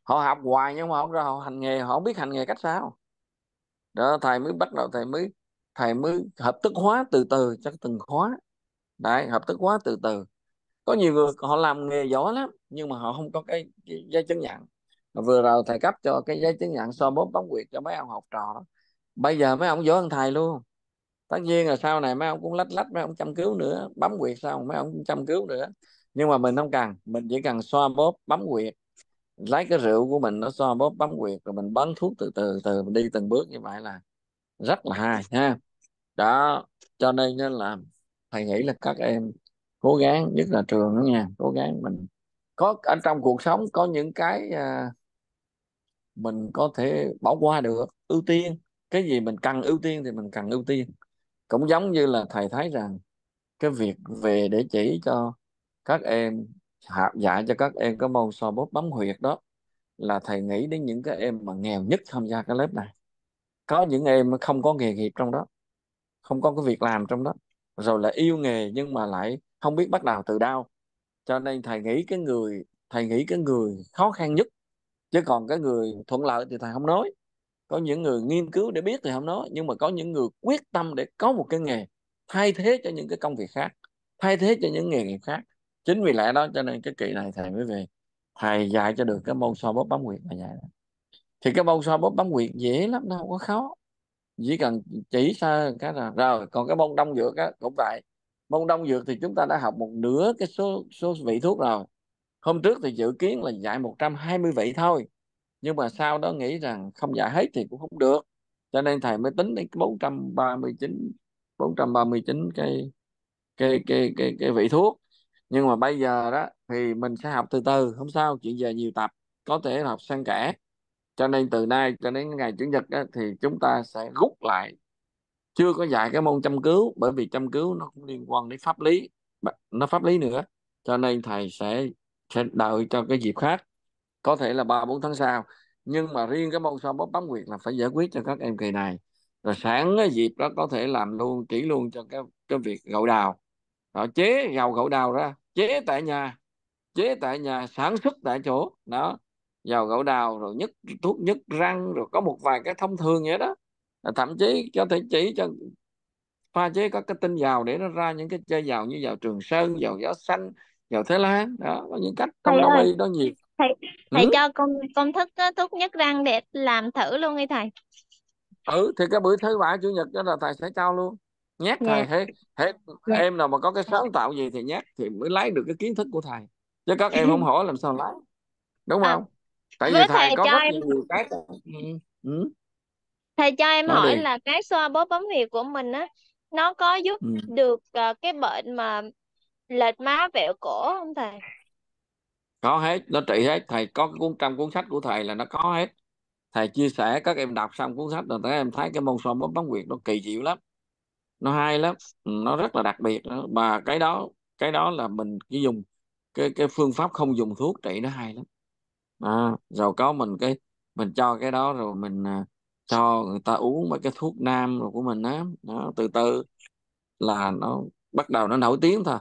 họ học hoài nhưng mà không ra họ hành nghề họ không biết hành nghề cách sao đó thầy mới bắt đầu thầy mới thầy mới hợp thức hóa từ từ cho từng khóa đấy hợp thức hóa từ từ có nhiều người họ làm nghề giỏi lắm nhưng mà họ không có cái, cái giấy chứng nhận vừa rồi thầy cấp cho cái giấy chứng nhận so bóp bóng quyệt cho mấy ông học trò đó bây giờ mấy ông giỏi hơn thầy luôn tất nhiên là sau này mấy ông cũng lách lách mấy ông chăm cứu nữa bấm quyệt sau mấy ông cũng chăm cứu nữa nhưng mà mình không cần mình chỉ cần xoa bóp bấm quyệt lấy cái rượu của mình nó xoa bóp bấm quyệt rồi mình bắn thuốc từ từ từ mình đi từng bước như vậy là rất là hay ha đó cho nên là thầy nghĩ là các em cố gắng nhất là trường đó nha cố gắng mình có ở trong cuộc sống có những cái à, mình có thể bỏ qua được ưu tiên cái gì mình cần ưu tiên thì mình cần ưu tiên cũng giống như là thầy thấy rằng cái việc về để chỉ cho các em hạ dạy cho các em có môn so bóp bấm huyệt đó là thầy nghĩ đến những cái em mà nghèo nhất tham gia cái lớp này có những em không có nghề nghiệp trong đó không có cái việc làm trong đó rồi là yêu nghề nhưng mà lại không biết bắt đầu từ đâu cho nên thầy nghĩ cái người thầy nghĩ cái người khó khăn nhất chứ còn cái người thuận lợi thì thầy không nói có những người nghiên cứu để biết thì không nói nhưng mà có những người quyết tâm để có một cái nghề thay thế cho những cái công việc khác thay thế cho những nghề nghiệp khác chính vì lẽ đó cho nên cái kỳ này thầy mới về thầy dạy cho được cái môn so bóp bấm quyệt mà dạy thì cái môn so bóp bấm quyệt dễ lắm đâu có khó chỉ cần chỉ sơ cái là rồi còn cái bông đông dược á, cũng vậy bông đông dược thì chúng ta đã học một nửa cái số số vị thuốc rồi hôm trước thì dự kiến là dạy 120 vị thôi nhưng mà sau đó nghĩ rằng không dạy hết thì cũng không được cho nên thầy mới tính đến 439 439 cái cái cái cái cái vị thuốc nhưng mà bây giờ đó thì mình sẽ học từ từ không sao chuyện về nhiều tập có thể học xen kẽ cho nên từ nay cho đến ngày chủ nhật á, thì chúng ta sẽ rút lại chưa có dạy cái môn chăm cứu bởi vì chăm cứu nó cũng liên quan đến pháp lý nó pháp lý nữa cho nên thầy sẽ sẽ đợi cho cái dịp khác có thể là ba bốn tháng sau nhưng mà riêng cái môn so bóp bấm quyệt là phải giải quyết cho các em kỳ này rồi sáng cái dịp đó có thể làm luôn chỉ luôn cho cái cái việc gậu đào đó, chế gầu gậu đào ra chế tại nhà chế tại nhà sản xuất tại chỗ đó dầu gạo đào rồi nhất thuốc nhất răng rồi có một vài cái thông thường vậy đó thậm chí cho thể chỉ cho pha chế các cái tinh dầu để nó ra những cái chơi dầu như dầu trường sơn dầu gió xanh dầu thế lan đó có những cách trong đông y đó nhiều thầy thầy ừ. cho công công thức ờ, thuốc nhất răng để làm thử luôn đi thầy ừ thì cái bữa thứ bảy chủ nhật đó là thầy sẽ trao luôn nhét thầy yeah. hết hết yeah. em nào mà có cái sáng tạo gì thì nhét thì mới lấy được cái kiến thức của thầy chứ các em không hỏi làm sao lấy đúng à. không tại với thầy, thầy có cho rất em nhiều cái ừ. thầy cho em Nói hỏi đi. là cái xoa bóp bấm huyệt của mình á nó có giúp ừ. được à, cái bệnh mà lệch má vẹo cổ không thầy có hết nó trị hết thầy có cuốn trong cuốn sách của thầy là nó có hết thầy chia sẻ các em đọc xong cuốn sách rồi các em thấy cái môn xoa bóp bấm huyệt nó kỳ diệu lắm nó hay lắm ừ, nó rất là đặc biệt và cái đó cái đó là mình chỉ dùng cái cái phương pháp không dùng thuốc trị nó hay lắm à, rồi có mình cái mình cho cái đó rồi mình à, cho người ta uống mấy cái thuốc nam rồi của mình á nó từ từ là nó bắt đầu nó nổi tiếng thôi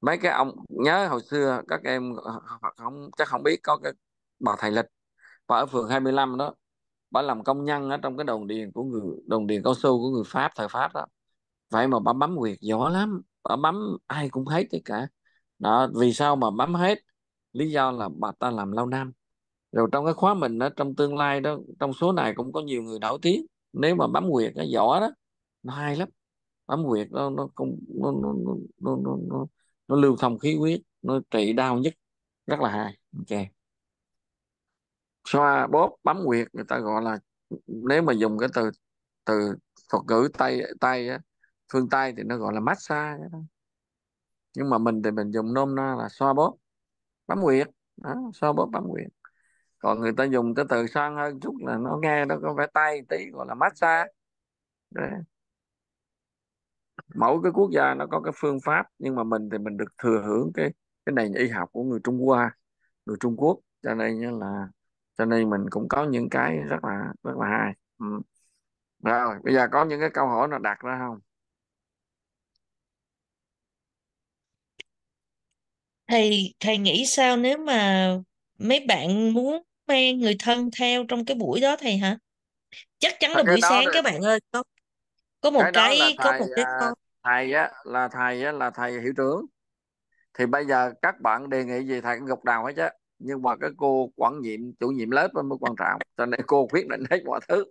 mấy cái ông nhớ hồi xưa các em ờ, hoặc không chắc không biết có cái bà thầy lịch bà ở phường 25 đó bà làm công nhân ở trong cái đồn điền của người đồn điền cao su của người pháp thời pháp đó vậy mà bà bấm quyệt giỏi lắm bà bấm ai cũng hết tất cả đó vì sao mà bấm hết lý do là bà ta làm lâu năm rồi trong cái khóa mình đó, trong tương lai đó trong số này cũng có nhiều người nổi tiếng nếu mà bấm quyệt cái vỏ đó nó hay lắm bấm quyệt nó nó cũng nó nó, nó, nó, nó, nó, lưu thông khí huyết nó trị đau nhất rất là hay ok xoa bóp bấm quyệt người ta gọi là nếu mà dùng cái từ từ thuật ngữ tay tay á, phương tây thì nó gọi là massage đó. nhưng mà mình thì mình dùng nôm na là xoa bóp bấm huyệt đó, xoa bóp bấm huyệt còn người ta dùng cái từ sang hơn chút là nó nghe nó có vẻ tay tí gọi là massage Đấy. mỗi cái quốc gia nó có cái phương pháp nhưng mà mình thì mình được thừa hưởng cái cái nền y học của người Trung Quốc, người Trung Quốc cho nên là cho nên mình cũng có những cái rất là rất là hay ừ. rồi bây giờ có những cái câu hỏi nào đặt ra không thầy thầy nghĩ sao nếu mà mấy bạn muốn quen người thân theo trong cái buổi đó thầy hả? Chắc chắn là cái buổi đó sáng là... các bạn ơi có có một cái đó là có thầy, một cái à, con thầy á là thầy á là thầy hiệu trưởng thì bây giờ các bạn đề nghị gì thầy cũng gục đầu hết chứ nhưng mà cái cô quản nhiệm chủ nhiệm lớp mới quan trọng cho nên cô quyết định hết mọi thứ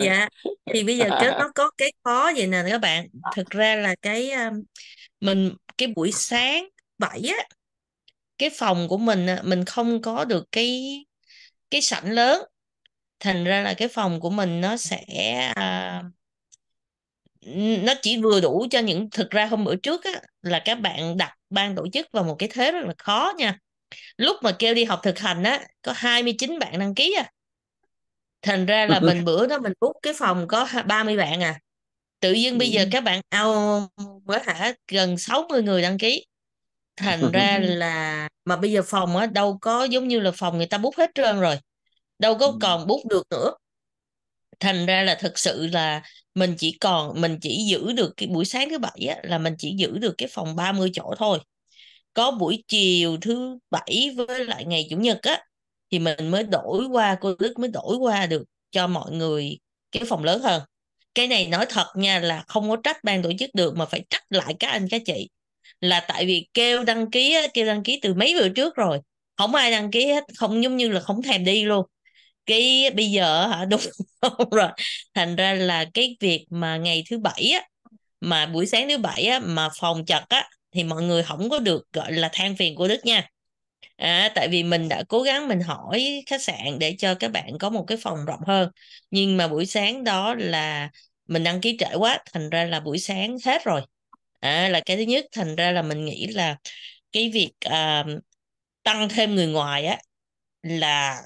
dạ thì bây giờ cái nó có cái khó vậy nè các bạn thực ra là cái à, mình cái buổi sáng bảy á cái phòng của mình mình không có được cái cái sảnh lớn thành ra là cái phòng của mình nó sẽ à, nó chỉ vừa đủ cho những thực ra hôm bữa trước á, là các bạn đặt ban tổ chức vào một cái thế rất là khó nha lúc mà kêu đi học thực hành á có 29 bạn đăng ký à thành ra là ừ. mình bữa đó mình bút cái phòng có 30 bạn à tự nhiên bây giờ ừ. các bạn ao mới hả gần 60 người đăng ký thành ra là mà bây giờ phòng á đâu có giống như là phòng người ta bút hết trơn rồi đâu có ừ. còn bút được nữa thành ra là thực sự là mình chỉ còn mình chỉ giữ được cái buổi sáng thứ bảy á, là mình chỉ giữ được cái phòng 30 chỗ thôi có buổi chiều thứ bảy với lại ngày chủ nhật á thì mình mới đổi qua cô Đức mới đổi qua được cho mọi người cái phòng lớn hơn cái này nói thật nha là không có trách ban tổ chức được mà phải trách lại các anh các chị là tại vì kêu đăng ký kêu đăng ký từ mấy bữa trước rồi không ai đăng ký hết không giống như là không thèm đi luôn cái bây giờ hả đúng không rồi thành ra là cái việc mà ngày thứ bảy á mà buổi sáng thứ bảy á mà phòng chật á thì mọi người không có được gọi là than phiền của đức nha à, tại vì mình đã cố gắng mình hỏi khách sạn để cho các bạn có một cái phòng rộng hơn nhưng mà buổi sáng đó là mình đăng ký trễ quá thành ra là buổi sáng hết rồi à, là cái thứ nhất thành ra là mình nghĩ là cái việc à, tăng thêm người ngoài á là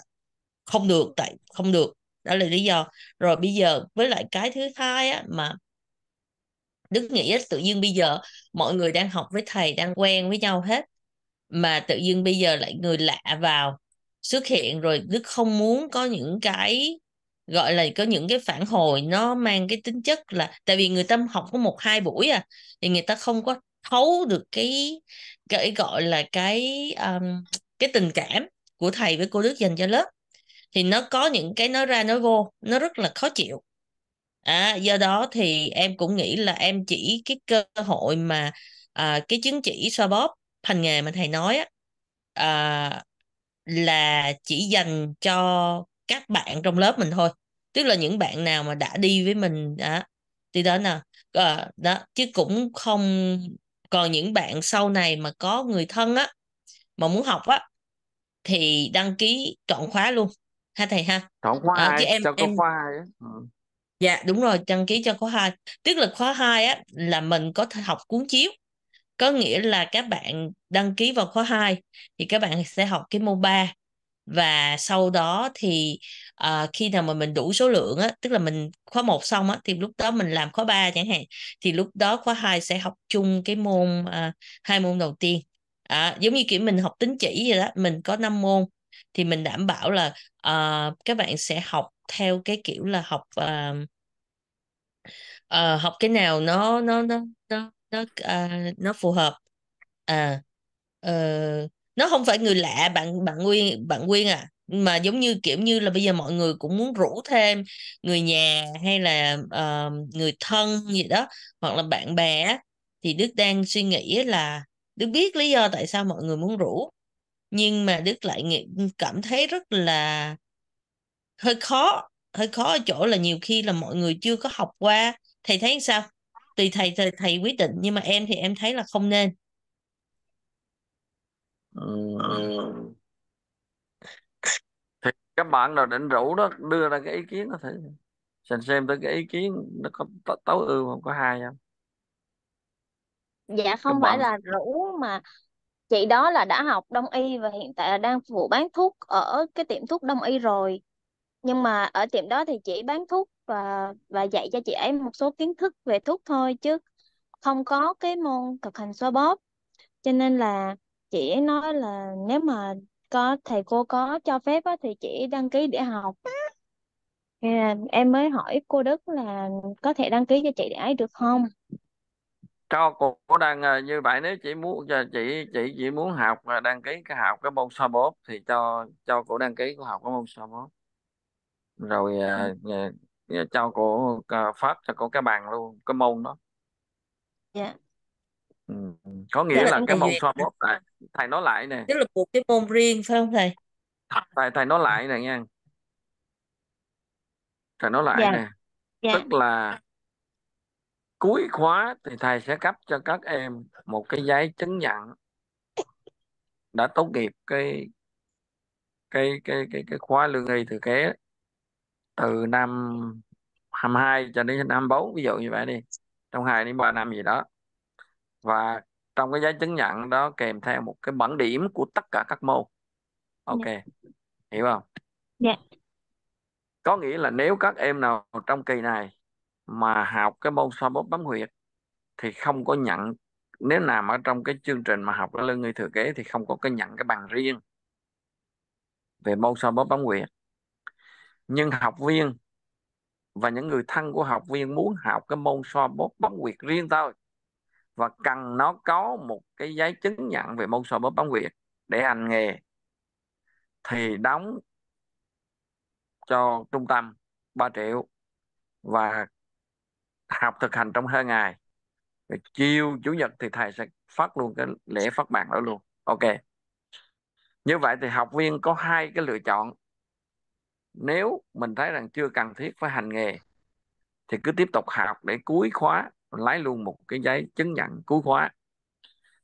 không được tại không được đó là lý do rồi bây giờ với lại cái thứ hai á mà Đức nghĩ tự nhiên bây giờ mọi người đang học với thầy đang quen với nhau hết mà tự nhiên bây giờ lại người lạ vào xuất hiện rồi Đức không muốn có những cái gọi là có những cái phản hồi nó mang cái tính chất là tại vì người ta học có một hai buổi à thì người ta không có thấu được cái cái gọi là cái um, cái tình cảm của thầy với cô Đức dành cho lớp thì nó có những cái nói ra nói vô nó rất là khó chịu à, do đó thì em cũng nghĩ là em chỉ cái cơ hội mà à, cái chứng chỉ xoa bóp thành nghề mà thầy nói á à, là chỉ dành cho các bạn trong lớp mình thôi tức là những bạn nào mà đã đi với mình đó thì đó nè à, đó chứ cũng không còn những bạn sau này mà có người thân á mà muốn học á thì đăng ký chọn khóa luôn ha thầy ha chọn khóa à, chứ em cho em khóa hai ừ. dạ đúng rồi đăng ký cho khóa hai tức là khóa hai á là mình có thể học cuốn chiếu có nghĩa là các bạn đăng ký vào khóa 2 thì các bạn sẽ học cái môn 3 và sau đó thì uh, khi nào mà mình đủ số lượng á tức là mình khóa một xong á thì lúc đó mình làm khóa 3 chẳng hạn thì lúc đó khóa 2 sẽ học chung cái môn uh, hai môn đầu tiên à, giống như kiểu mình học tính chỉ vậy đó mình có 5 môn thì mình đảm bảo là uh, các bạn sẽ học theo cái kiểu là học uh, uh, học cái nào nó nó nó nó nó uh, nó phù hợp à uh, nó không phải người lạ bạn bạn nguyên bạn nguyên à mà giống như kiểu như là bây giờ mọi người cũng muốn rủ thêm người nhà hay là uh, người thân gì đó hoặc là bạn bè thì đức đang suy nghĩ là đức biết lý do tại sao mọi người muốn rủ nhưng mà đức lại nghĩ, cảm thấy rất là hơi khó hơi khó ở chỗ là nhiều khi là mọi người chưa có học qua thầy thấy sao tùy thầy thầy, thầy quyết định nhưng mà em thì em thấy là không nên ừ. thì các bạn nào định rủ nó đưa ra cái ý kiến nó thử xem xem tới cái ý kiến nó có t- tối ưu không có hai không dạ các không phải bạn là rủ mà chị đó là đã học đông y và hiện tại là đang phụ bán thuốc ở cái tiệm thuốc đông y rồi nhưng mà ở tiệm đó thì chị bán thuốc và và dạy cho chị ấy một số kiến thức về thuốc thôi chứ không có cái môn thực hành xoa bóp cho nên là chị ấy nói là nếu mà có thầy cô có cho phép á, thì chị đăng ký để học em mới hỏi cô Đức là có thể đăng ký cho chị để ấy được không cho cô, đăng ờ, như vậy nếu chị muốn cho ờ, chị chị chỉ muốn học và ờ, đăng ký cái học cái môn so bóp thì cho cho cô đăng ký cô học cái môn so bóp rồi ờ, ừ. ờ, cho cô phát cho cô cái bằng luôn cái môn đó Dạ Ừ. có nghĩa là, là cái môn về... so này thầy nói lại nè tức là một cái môn riêng phải không thầy thầy thầy nói lại nè nha thầy nói lại dạ. nè dạ. tức là cuối khóa thì thầy sẽ cấp cho các em một cái giấy chứng nhận đã tốt nghiệp cái cái cái cái cái khóa lương y thừa kế từ năm 22 cho đến năm 24 ví dụ như vậy đi trong hai đến ba năm gì đó và trong cái giấy chứng nhận đó kèm theo một cái bảng điểm của tất cả các môn ok dạ. hiểu không dạ có nghĩa là nếu các em nào trong kỳ này mà học cái môn xoa bóp bấm huyệt thì không có nhận nếu nằm ở trong cái chương trình mà học ở lương người thừa kế thì không có cái nhận cái bằng riêng về môn xoa bóp bấm huyệt nhưng học viên và những người thân của học viên muốn học cái môn xoa bóp bấm huyệt riêng thôi và cần nó có một cái giấy chứng nhận về môn sò bóp bóng quyền để hành nghề thì đóng cho trung tâm 3 triệu và học thực hành trong hai ngày rồi chiều chủ nhật thì thầy sẽ phát luôn cái lễ phát bằng đó luôn ok như vậy thì học viên có hai cái lựa chọn nếu mình thấy rằng chưa cần thiết phải hành nghề thì cứ tiếp tục học để cuối khóa mình lấy luôn một cái giấy chứng nhận cuối khóa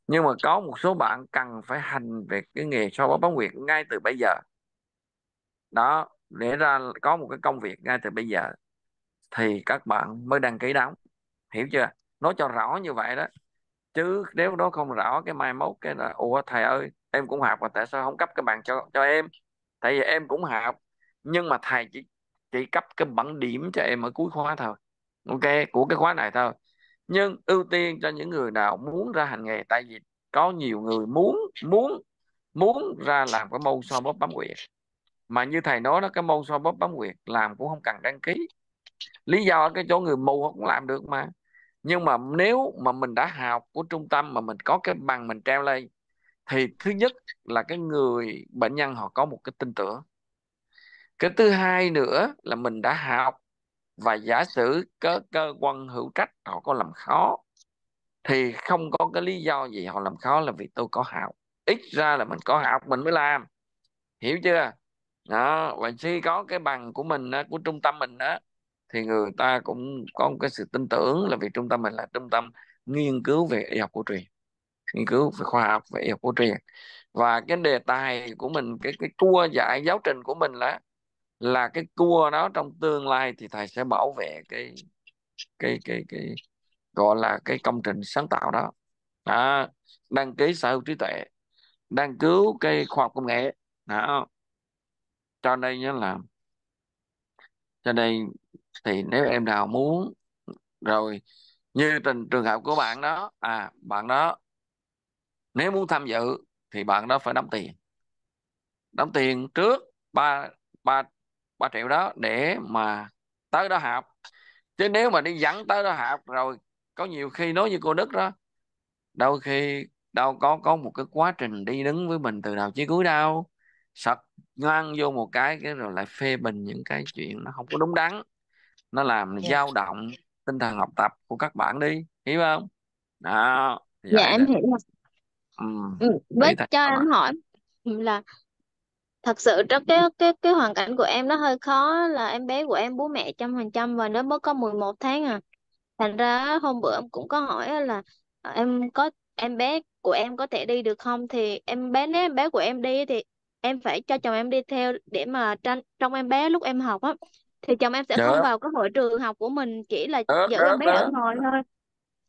nhưng mà có một số bạn cần phải hành về cái nghề so bói bóng nguyệt ngay từ bây giờ đó để ra có một cái công việc ngay từ bây giờ thì các bạn mới đăng ký đóng hiểu chưa nói cho rõ như vậy đó chứ nếu đó không rõ cái mai mốt cái là ủa thầy ơi em cũng học mà tại sao không cấp cái bằng cho cho em tại vì em cũng học nhưng mà thầy chỉ chỉ cấp cái bản điểm cho em ở cuối khóa thôi ok của cái khóa này thôi nhưng ưu tiên cho những người nào muốn ra hành nghề tại vì có nhiều người muốn muốn muốn ra làm cái môn so bóp bấm quyệt mà như thầy nói đó cái môn so bóp bấm quyệt làm cũng không cần đăng ký lý do ở cái chỗ người mù họ cũng làm được mà nhưng mà nếu mà mình đã học của trung tâm mà mình có cái bằng mình treo lên thì thứ nhất là cái người bệnh nhân họ có một cái tin tưởng cái thứ hai nữa là mình đã học và giả sử cơ cơ quan hữu trách họ có làm khó thì không có cái lý do gì họ làm khó là vì tôi có học ít ra là mình có học mình mới làm hiểu chưa đó và khi có cái bằng của mình của trung tâm mình đó thì người ta cũng có một cái sự tin tưởng là vì trung tâm mình là trung tâm nghiên cứu về y học cổ truyền nghiên cứu về khoa học về y học cổ truyền và cái đề tài của mình cái cái tour dạy giáo trình của mình là là cái cua đó trong tương lai thì thầy sẽ bảo vệ cái cái cái cái gọi là cái công trình sáng tạo đó à, đăng ký sở hữu trí tuệ đăng cứu cái khoa học công nghệ đó. cho nên nhớ là cho nên thì nếu em nào muốn rồi như trình trường hợp của bạn đó à bạn đó nếu muốn tham dự thì bạn đó phải đóng tiền đóng tiền trước ba ba ba triệu đó để mà tới đó học chứ nếu mà đi dẫn tới đó học rồi có nhiều khi nói như cô Đức đó đôi khi đâu có có một cái quá trình đi đứng với mình từ đầu chí cuối đâu sập ngoan vô một cái cái rồi lại phê bình những cái chuyện nó không có đúng đắn nó làm yeah. Dạ. dao động tinh thần học tập của các bạn đi hiểu không đó dạ em hiểu ừ. ừ. với cho em hỏi là thật sự trong cái cái cái hoàn cảnh của em nó hơi khó là em bé của em bố mẹ trăm phần trăm và nó mới có 11 tháng à thành ra hôm bữa em cũng có hỏi là à, em có em bé của em có thể đi được không thì em bé nếu em bé của em đi thì em phải cho chồng em đi theo để mà tranh trong em bé lúc em học á thì chồng em sẽ đó. không dạ. vào cái hội trường học của mình chỉ là đó, ờ, giữ đó, ờ, em bé đó. Ờ. ở ngoài thôi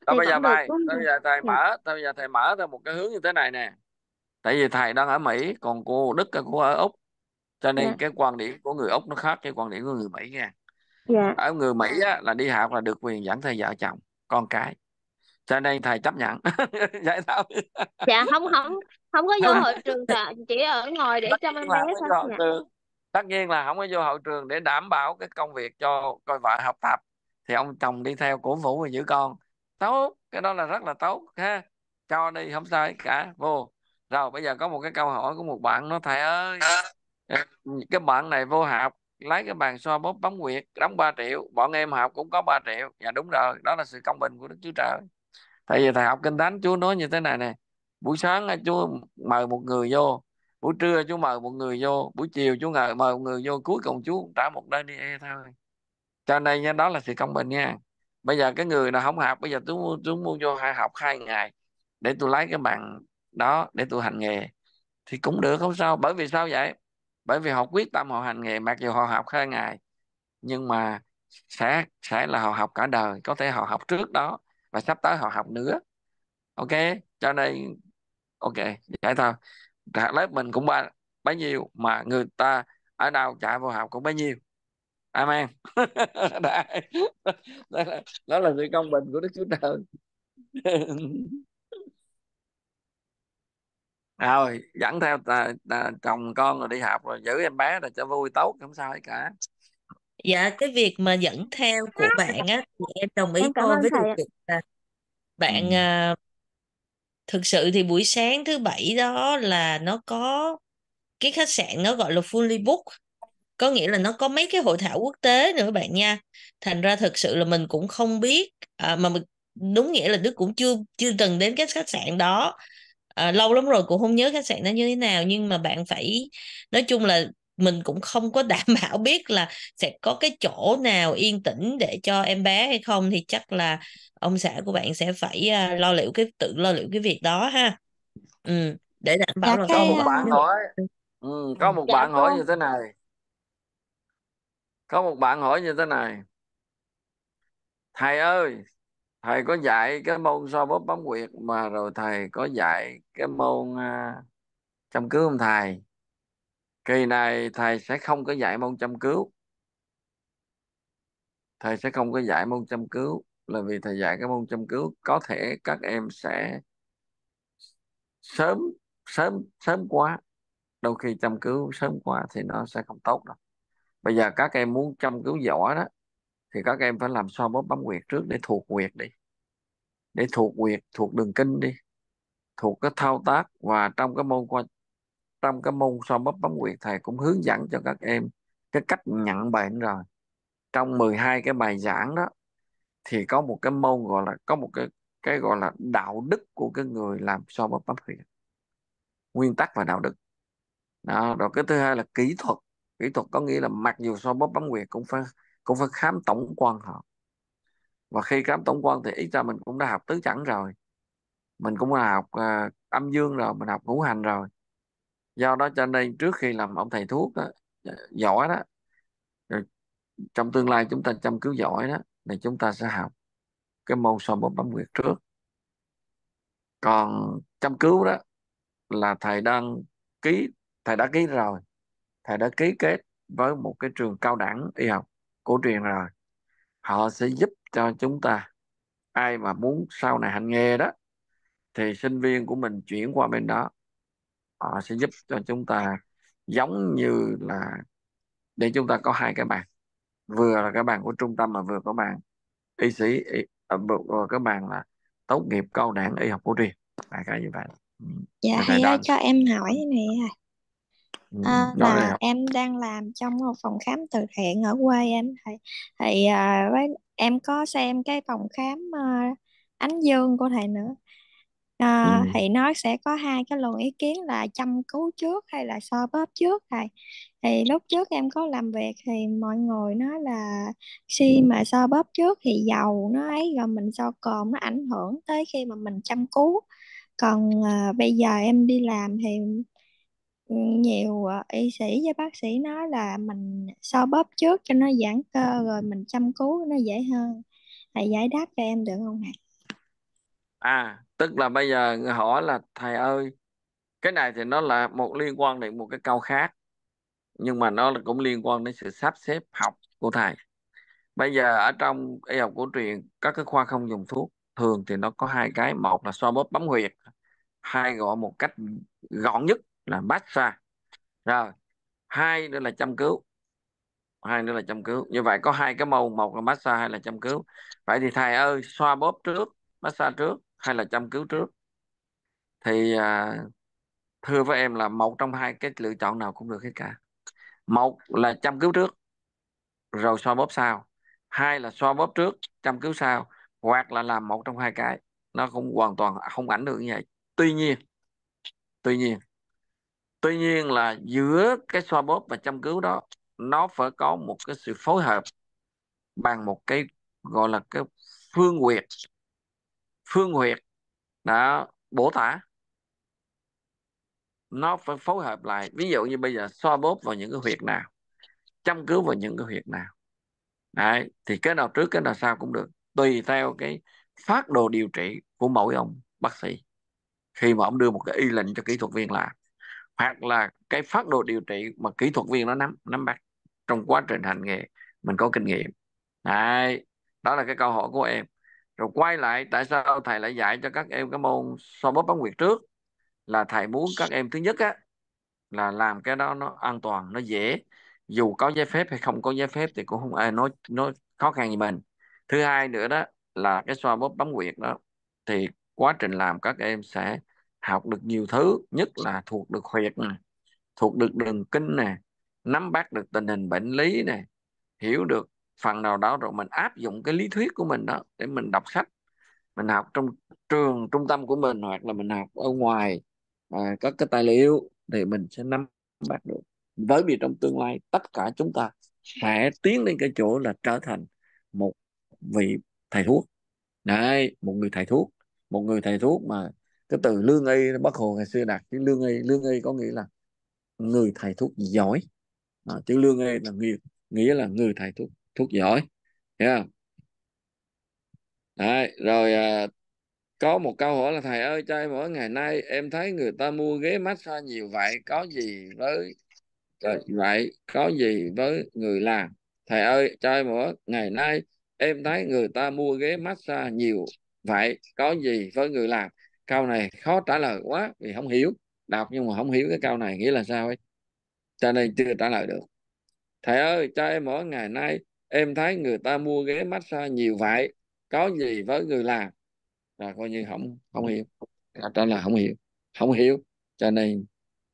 thì bây giờ bài bây giờ thầy mở bây giờ thầy mở ra một cái hướng như thế này nè tại vì thầy đang ở Mỹ còn cô Đức cô ở Úc cho nên dạ. cái quan điểm của người Úc nó khác cái quan điểm của người Mỹ nha dạ. ở người Mỹ á, là đi học là được quyền dẫn thầy vợ chồng con cái cho nên thầy chấp nhận vậy thôi dạ không không không có vô hội trường cả chỉ ở ngồi để cho em bé thôi tất nhiên là không có vô hậu trường để đảm bảo cái công việc cho coi vợ học tập thì ông chồng đi theo cổ vũ và giữ con tốt cái đó là rất là tốt ha cho đi không sao cả vô rồi bây giờ có một cái câu hỏi của một bạn nó thầy ơi ờ, cái bạn này vô học lấy cái bàn so bóp bấm nguyệt đóng 3 triệu bọn em học cũng có 3 triệu dạ đúng rồi đó là sự công bình của đức chúa trời tại vì thầy học kinh thánh chúa nói như thế này nè buổi sáng chúa mời một người vô buổi trưa chú mời một người vô buổi chiều chú ngờ mời một người vô cuối cùng chú trả một đơn đi e thôi cho nên nha đó là sự công bình nha bây giờ cái người nào không học bây giờ tôi tôi muốn vô học hai ngày để tôi lấy cái bằng đó để tu hành nghề thì cũng được không sao bởi vì sao vậy bởi vì họ quyết tâm họ hành nghề mặc dù họ học hai ngày nhưng mà sẽ sẽ là họ học cả đời có thể họ học trước đó và sắp tới họ học nữa ok cho nên ok vậy thôi cả lớp mình cũng ba bấy nhiêu mà người ta ở đâu chạy vào học cũng bấy nhiêu amen đó là sự công bình của đức chúa trời rồi à, dẫn theo ta tà, chồng con rồi đi học rồi giữ em bé là cho vui tốt không sao hết cả dạ cái việc mà dẫn theo của bạn á thì em đồng ý Em cảm với thầy điều là bạn Ừ. à, thực sự thì buổi sáng thứ bảy đó là nó có cái khách sạn nó gọi là fully book có nghĩa là nó có mấy cái hội thảo quốc tế nữa bạn nha thành ra thực sự là mình cũng không biết à, mà đúng nghĩa là Đức cũng chưa chưa từng đến cái khách sạn đó à, lâu lắm rồi cũng không nhớ khách sạn nó như thế nào nhưng mà bạn phải nói chung là mình cũng không có đảm bảo biết là sẽ có cái chỗ nào yên tĩnh để cho em bé hay không thì chắc là ông xã của bạn sẽ phải uh, lo liệu cái tự lo liệu cái việc đó ha ừ, để đảm bảo dạ, là có một bạn hỏi ừ, ừ, có một dạ, bạn hỏi như thế này có một bạn hỏi như thế này thầy ơi thầy có dạy cái môn so bóp bấm quyệt mà rồi thầy có dạy cái môn uh, à, chăm cứu không thầy kỳ này thầy sẽ không có dạy môn chăm cứu thầy sẽ không có dạy môn chăm cứu là vì thầy dạy cái môn chăm cứu có thể các em sẽ sớm sớm sớm quá đôi khi chăm cứu sớm quá thì nó sẽ không tốt đâu bây giờ các em muốn chăm cứu giỏi đó thì các em phải làm sao bóp bấm quyệt trước để thuộc quyệt đi để thuộc quyệt thuộc đường kinh đi thuộc cái thao tác và trong cái môn qua trong cái môn so bóp bấm quyệt thầy cũng hướng dẫn cho các em cái cách nhận bệnh rồi trong 12 cái bài giảng đó thì có một cái môn gọi là có một cái cái gọi là đạo đức của cái người làm so bóp bấm quyệt nguyên tắc và đạo đức đó rồi cái thứ hai là kỹ thuật kỹ thuật có nghĩa là mặc dù so bóp bấm quyệt cũng phải cũng phải khám tổng quan họ và khi khám tổng quan thì ít ra mình cũng đã học tứ chẳng rồi mình cũng là học uh, âm dương rồi mình học ngũ hành rồi do đó cho nên trước khi làm ông thầy thuốc đó, à, giỏi đó trong tương lai chúng ta chăm cứu giỏi đó thì chúng ta sẽ học cái môn soi bóp bấm nguyệt trước còn chăm cứu đó là thầy đang ký thầy đã ký rồi thầy đã ký kết với một cái trường cao đẳng y học cổ truyền rồi họ sẽ giúp cho chúng ta ai mà muốn sau này hành nghề đó thì sinh viên của mình chuyển qua bên đó họ sẽ giúp cho chúng ta giống như là để chúng ta có hai cái bàn vừa là cái bàn của trung tâm mà vừa có bàn y sĩ y, à, vừa có bàn là tốt nghiệp cao đẳng y học cổ truyền là cái như vậy ừ. dạ thì cho em hỏi thế này à ừ, à, đó là em đang làm trong một phòng khám từ thiện ở quê em thì thì à, với em có xem cái phòng khám à, Ánh Dương của thầy nữa à, ừ. thì nó sẽ có hai cái luồng ý kiến là chăm cứu trước hay là so bóp trước thầy thì lúc trước em có làm việc thì mọi người nói là khi mà so bóp trước thì dầu nó ấy rồi mình so cồn nó ảnh hưởng tới khi mà mình chăm cứu còn à, bây giờ em đi làm thì nhiều ờ, y sĩ với bác sĩ nói là mình xoa bóp trước cho nó giãn cơ rồi mình chăm cứu nó dễ hơn thầy giải đáp cho em được không ạ à tức là bây giờ hỏi là thầy ơi cái này thì nó là một liên quan đến một cái câu khác nhưng mà nó cũng liên quan đến sự sắp xếp học của thầy bây giờ ở trong y học cổ truyền các cái khoa không dùng thuốc thường thì nó có hai cái một là xoa bóp bấm huyệt hai gọi một cách gọn nhất là massage rồi hai nữa là chăm cứu hai nữa là chăm cứu như vậy có hai cái màu một là massage hay là chăm cứu vậy thì thầy ơi xoa bóp trước massage trước hay là chăm cứu trước thì à, thưa với em là một trong hai cái lựa chọn nào cũng được hết cả một là chăm cứu trước rồi xoa bóp sau hai là xoa bóp trước chăm cứu sau hoặc là làm một trong hai cái nó cũng hoàn toàn không ảnh hưởng như vậy tuy nhiên tuy nhiên tuy nhiên là giữa cái xoa bóp và chăm cứu đó nó phải có một cái sự phối hợp bằng một cái gọi là cái phương huyệt phương huyệt đã bổ tả nó phải phối hợp lại ví dụ như bây giờ xoa bóp vào những cái huyệt nào chăm cứu vào những cái huyệt nào Đấy, thì cái nào trước cái nào sau cũng được tùy theo cái phát đồ điều trị của mỗi ông bác sĩ khi mà ông đưa một cái y lệnh cho kỹ thuật viên làm hoặc là cái phát đồ điều trị mà kỹ thuật viên nó nắm nắm bắt trong quá trình hành nghề mình có kinh nghiệm đấy đó là cái câu hỏi của em rồi quay lại tại sao thầy lại dạy cho các em cái môn so bóp bắn quyệt trước là thầy muốn các em thứ nhất á là làm cái đó nó an toàn nó dễ dù có giấy phép hay không có giấy phép thì cũng không ai nói nói khó khăn gì mình thứ hai nữa đó là cái xoa bóp bấm quyệt đó thì quá trình làm các em sẽ học được nhiều thứ nhất là thuộc được huyệt nè thuộc được đường kinh nè nắm bắt được tình hình bệnh lý nè hiểu được phần nào đó rồi mình áp dụng cái lý thuyết của mình đó để mình đọc sách mình học trong trường trung tâm của mình hoặc là mình học ở ngoài à, các cái tài liệu thì mình sẽ nắm bắt được bởi vì trong tương lai tất cả chúng ta sẽ tiến lên cái chỗ là trở thành một vị thầy thuốc đấy một người thầy thuốc một người thầy thuốc mà cái từ lương y bác hồ ngày xưa đặt chữ lương y lương y có nghĩa là người thầy thuốc giỏi à, chữ lương y là nghĩa, nghĩa là người thầy thuốc thuốc giỏi hiểu yeah. Đấy, rồi à, có một câu hỏi là thầy ơi trai mỗi ngày nay em thấy người ta mua ghế massage nhiều vậy có gì với Trời, vậy có gì với người làm thầy ơi trai mỗi ngày nay em thấy người ta mua ghế massage nhiều vậy có gì với người làm câu này khó trả lời quá vì không hiểu đọc nhưng mà không hiểu cái câu này nghĩa là sao ấy cho nên chưa trả lời được thầy ơi cho em mỗi ngày nay em thấy người ta mua ghế massage nhiều vậy có gì với người làm là coi như không không hiểu trả lời không hiểu không hiểu cho nên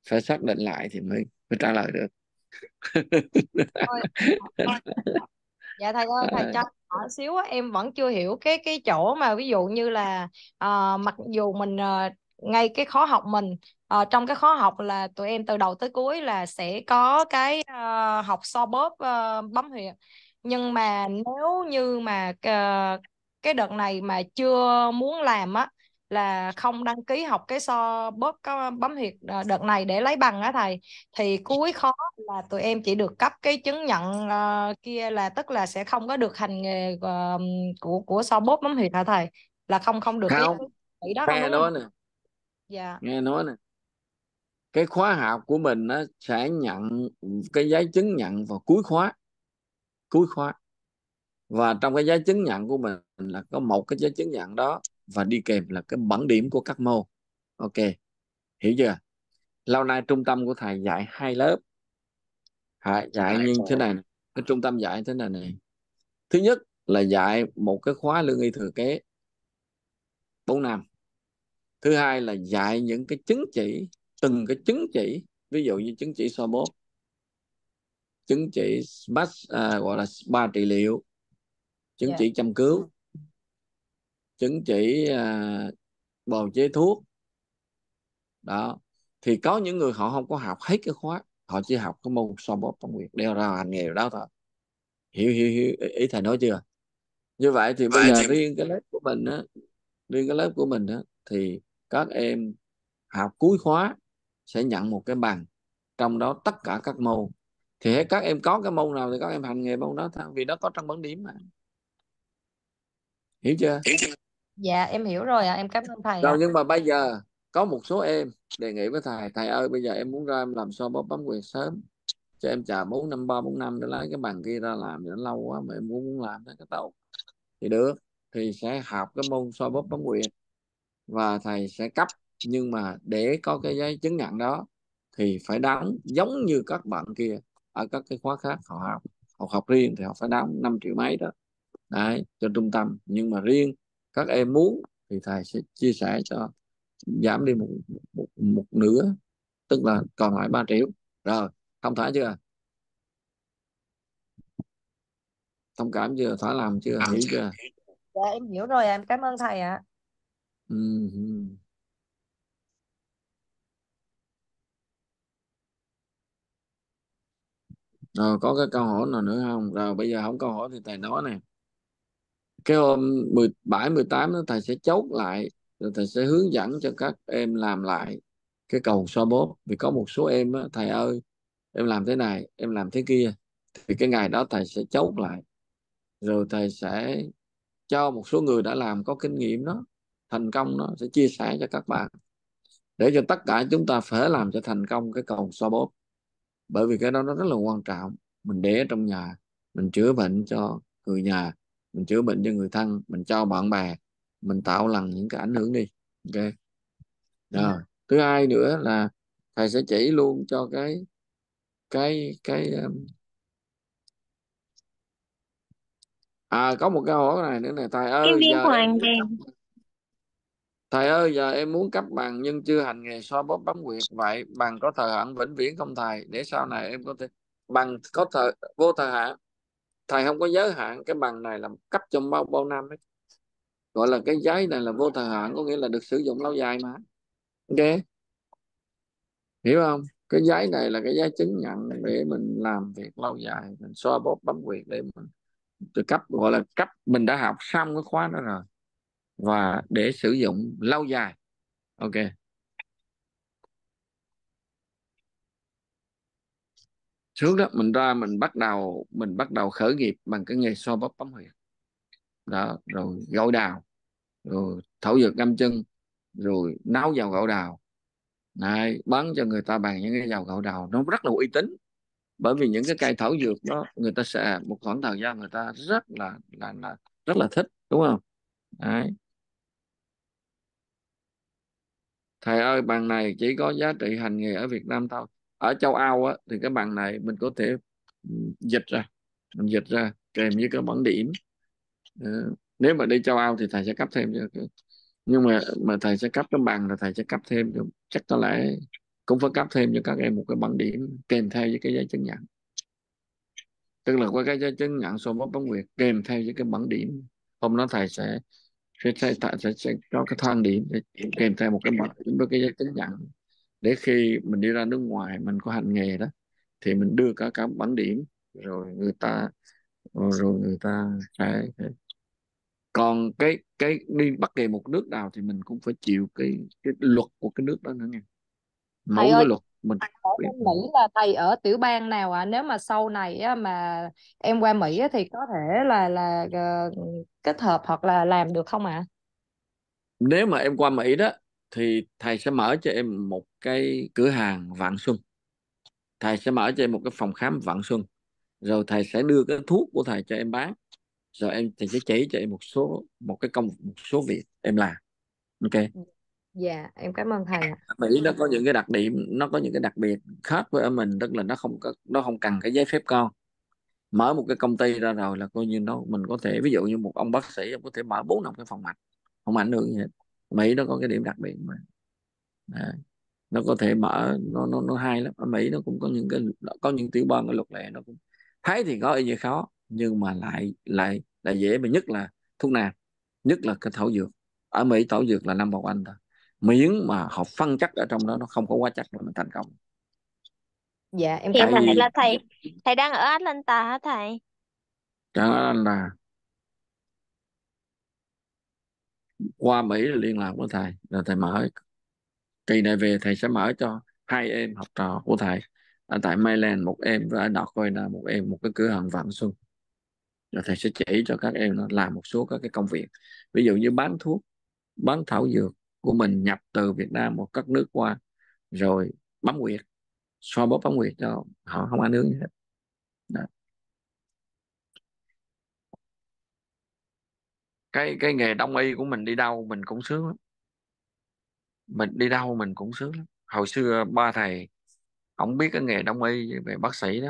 phải xác định lại thì mới mới trả lời được dạ thầy ơi thầy cho hỏi xíu á, em vẫn chưa hiểu cái cái chỗ mà ví dụ như là ờ, mặc dù mình ờ, ngay cái khó học mình ờ, trong cái khó học là tụi em từ đầu tới cuối là sẽ có cái ờ, học so bóp ờ, bấm huyệt nhưng mà nếu như mà ờ, cái đợt này mà chưa muốn làm á là không đăng ký học cái so bóp có bấm huyệt ờ, đợt này để lấy bằng á thầy thì cuối khó là tụi em chỉ được cấp cái chứng nhận uh, kia là tức là sẽ không có được hành nghề uh, của của so bóp bấm huyệt hả thầy là không không được không cái đó nghe nói nè dạ nghe nói nè cái khóa học của mình nó sẽ nhận cái giấy chứng nhận vào cuối khóa cuối khóa và trong cái giấy chứng nhận của mình là có một cái giấy chứng nhận đó và đi kèm là cái bản điểm của các môn ok hiểu chưa lâu nay trung tâm của thầy dạy hai lớp à, dạy như thế này cái trung tâm dạy thế này này thứ nhất là dạy một cái khóa lương y thừa kế 4 năm thứ hai là dạy những cái chứng chỉ từng cái chứng chỉ ví dụ như chứng chỉ so bốt chứng chỉ mass à, gọi là spa trị liệu chứng yeah. Dạ. chỉ chăm cứu chứng chỉ uh, bào chế thuốc đó thì có những người họ không có học hết cái khóa họ chỉ học cái môn so bóp công việc đeo ra hành nghề đó thôi hiểu hiểu hiểu ý, thầy nói chưa như vậy thì bây giờ riêng cái lớp của mình á riêng cái lớp của mình á thì các em học cuối khóa sẽ nhận một cái bằng trong đó tất cả các môn thì hết các em có cái môn nào thì các em hành nghề môn đó thôi vì nó có trong bản điểm mà hiểu chưa hiểu chưa dạ em hiểu rồi ạ em cảm ơn thầy Rồi ạ nhưng mà bây giờ có một số em đề nghị với thầy thầy ơi bây giờ em muốn ra em làm so bóp bấm quyền sớm cho em chờ bốn năm ba bốn năm để lấy cái bằng kia ra làm thì nó lâu quá mà em muốn muốn làm nó cái tốt thì được thì sẽ học cái môn so bóp bấm quyền và thầy sẽ cấp nhưng mà để có cái giấy chứng nhận đó thì phải đóng giống như các bạn kia ở các cái khóa khác họ học họ học riêng thì họ phải đóng 5 triệu mấy đó đấy cho trung tâm nhưng mà riêng các em muốn thì thầy sẽ chia sẻ cho giảm đi một, một, một nửa tức là còn lại 3 triệu rồi thông thả chưa thông cảm chưa thỏa làm chưa hiểu chưa dạ em hiểu rồi em cảm ơn thầy ạ ừ rồi có cái câu hỏi nào nữa không rồi bây giờ không câu hỏi thì thầy nói nè cái hôm 17 18 đó thầy sẽ chốt lại rồi thầy sẽ hướng dẫn cho các em làm lại cái cầu so bóp vì có một số em á, thầy ơi em làm thế này em làm thế kia thì cái ngày đó thầy sẽ chốt lại rồi thầy sẽ cho một số người đã làm có kinh nghiệm đó thành công nó sẽ chia sẻ cho các bạn để cho tất cả chúng ta phải làm cho thành công cái cầu so bóp bởi vì cái đó nó rất là quan trọng mình để trong nhà mình chữa bệnh cho người nhà mình chữa bệnh cho người thân mình cho bạn bè mình tạo lần những cái ảnh hưởng đi ok dạ. rồi thứ hai nữa là thầy sẽ chỉ luôn cho cái cái cái um, à có một câu hỏi này nữa này thầy ơi giờ hoàng đèn thầy ơi giờ em muốn cấp bằng nhưng chưa hành nghề so bóp bấm quyệt vậy bằng có thời hạn vĩnh viễn không thầy để sau này em có thể bằng có thời vô thời hạn thầy không có giới hạn cái bằng này là cấp trong bao bao năm ấy gọi là cái giấy này là vô thời hạn có nghĩa là được sử dụng lâu dài mà ok hiểu không cái giấy này là cái giấy chứng nhận để mình làm việc lâu dài mình xoa bóp bấm quyền để mình từ cấp gọi là cấp mình đã học xong cái khóa đó rồi và để sử dụng lâu dài ok sướng đó mình ra mình bắt đầu mình bắt đầu khởi nghiệp bằng cái nghề so bóp bấm huyệt đó rồi gội đào rồi thảo dược ngâm chân rồi nấu dầu gạo đào Đấy, bán cho người ta bằng những cái dầu gạo đào nó rất là uy tín bởi vì những cái cây thảo dược đó người ta sẽ một khoảng thời gian người ta rất là là, là rất là thích đúng không Đấy. thầy ơi bằng này chỉ có giá trị hành nghề ở Việt Nam thôi ở châu Âu á, thì cái bằng này mình có thể ừ, dịch ra mình dịch ra kèm với cái bản điểm ờ, nếu mà đi châu Âu thì thầy sẽ cấp thêm cho nhưng mà mà thầy sẽ cấp cái bằng là thầy sẽ cấp thêm cho chắc có lẽ cũng phải cấp thêm cho các em một cái bản điểm kèm theo với cái giấy chứng nhận tức là qua cái giấy chứng nhận số bóp bản quyền kèm theo với cái bản điểm hôm đó thầy sẽ sẽ sẽ, sẽ, sẽ có cái thang điểm để kèm theo một cái bản điểm với cái giấy chứng nhận để khi mình đi ra nước ngoài mình có hành nghề đó thì mình đưa cả cả bản điểm rồi người ta ờ, rồi người ta cái còn cái cái đi bất kỳ một nước nào thì mình cũng phải chịu cái cái luật của cái nước đó nữa nha mẫu cái luật mình em nghĩ là thầy ở tiểu bang nào ạ à? nếu mà sau này á, mà em qua Mỹ á, thì có thể là là uh, kết hợp hoặc là làm được không ạ à? nếu mà em qua Mỹ đó thì thầy sẽ mở cho em một cái cửa hàng vạn xuân thầy sẽ mở cho em một cái phòng khám vạn xuân rồi thầy sẽ đưa cái thuốc của thầy cho em bán rồi em thầy sẽ chỉ cho em một số một cái công một số việc em làm ok dạ em cảm ơn thầy ạ Mỹ nó có những cái đặc điểm nó có những cái đặc biệt khác với ở mình tức là nó không có nó không cần cái giấy phép con mở một cái công ty ra rồi là coi như nó mình có thể ví dụ như một ông bác sĩ ông có thể mở bốn năm cái phòng mạch không ảnh hưởng gì hết mỹ nó có cái điểm đặc biệt mà à, nó có thể mở nó nó nó hay lắm ở mỹ nó cũng có những cái có những tiểu bang cái luật lệ nó cũng thấy thì có y như khó nhưng mà lại lại lại dễ mà nhất là thuốc nam nhất là cái thảo dược ở mỹ thảo dược là năm bọc anh thôi miếng mà họ phân chắc ở trong đó nó không có quá chắc là mình thành công dạ em Hiện tại là thầy thầy đang ở Atlanta hả thầy đang ở Atlanta qua Mỹ là liên lạc với thầy là thầy mở kỳ này về thầy sẽ mở cho hai em học trò của thầy ở tại Maryland một em và ở North một em một cái cửa hàng vạn xuân là thầy sẽ chỉ cho các em làm một số các cái công việc ví dụ như bán thuốc bán thảo dược của mình nhập từ Việt Nam một các nước qua rồi bấm quyệt, soi bóp bấm quyệt cho họ không ăn uống gì hết Đó. cái cái nghề đông y của mình đi đâu mình cũng sướng lắm mình đi đâu mình cũng sướng lắm hồi xưa ba thầy ông biết cái nghề đông y về bác sĩ đó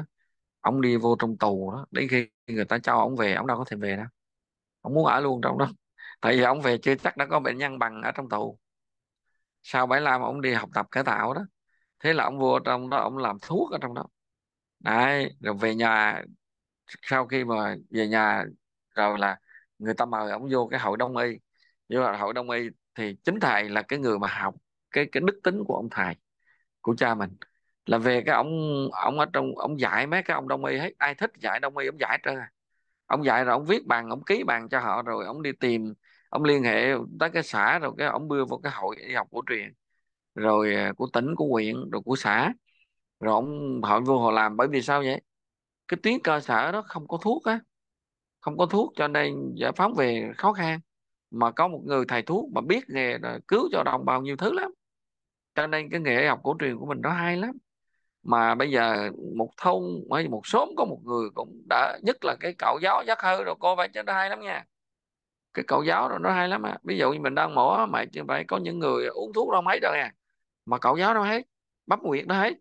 ông đi vô trong tù đó đến khi người ta cho ông về ông đâu có thể về đâu ông muốn ở luôn trong đó tại vì ông về chưa chắc đã có bệnh nhân bằng ở trong tù sau bảy năm ông đi học tập cải tạo đó thế là ông vô trong đó ông làm thuốc ở trong đó đấy rồi về nhà sau khi mà về nhà rồi là người ta mời ông vô cái hội đông y như là hội đông y thì chính thầy là cái người mà học cái cái đức tính của ông thầy của cha mình là về cái ông ông ở trong ông dạy mấy cái ông đông y hết ai thích dạy đông y ông dạy trơn ông à. dạy rồi ông viết bàn ông ký bàn cho họ rồi ông đi tìm ông liên hệ tới cái xã rồi cái ông đưa vào cái hội y học cổ truyền rồi à, của tỉnh của huyện rồi của xã rồi ông họ vô họ làm bởi vì sao vậy cái tuyến cơ sở đó không có thuốc á không có thuốc cho nên giải phóng về khó khăn mà có một người thầy thuốc mà biết nghề cứu cho đồng bào nhiều thứ lắm cho nên cái nghề học cổ truyền của mình nó hay lắm mà bây giờ một thôn hay một xóm có một người cũng đã nhất là cái cậu giáo giác hơi rồi cô phải chứ nó hay lắm nha cái cậu giáo rồi nó hay lắm à. ví dụ như mình đang mổ mà chứ phải có những người uống thuốc đâu mấy đâu nè mà cậu giáo đâu hết bắp nguyệt đâu hết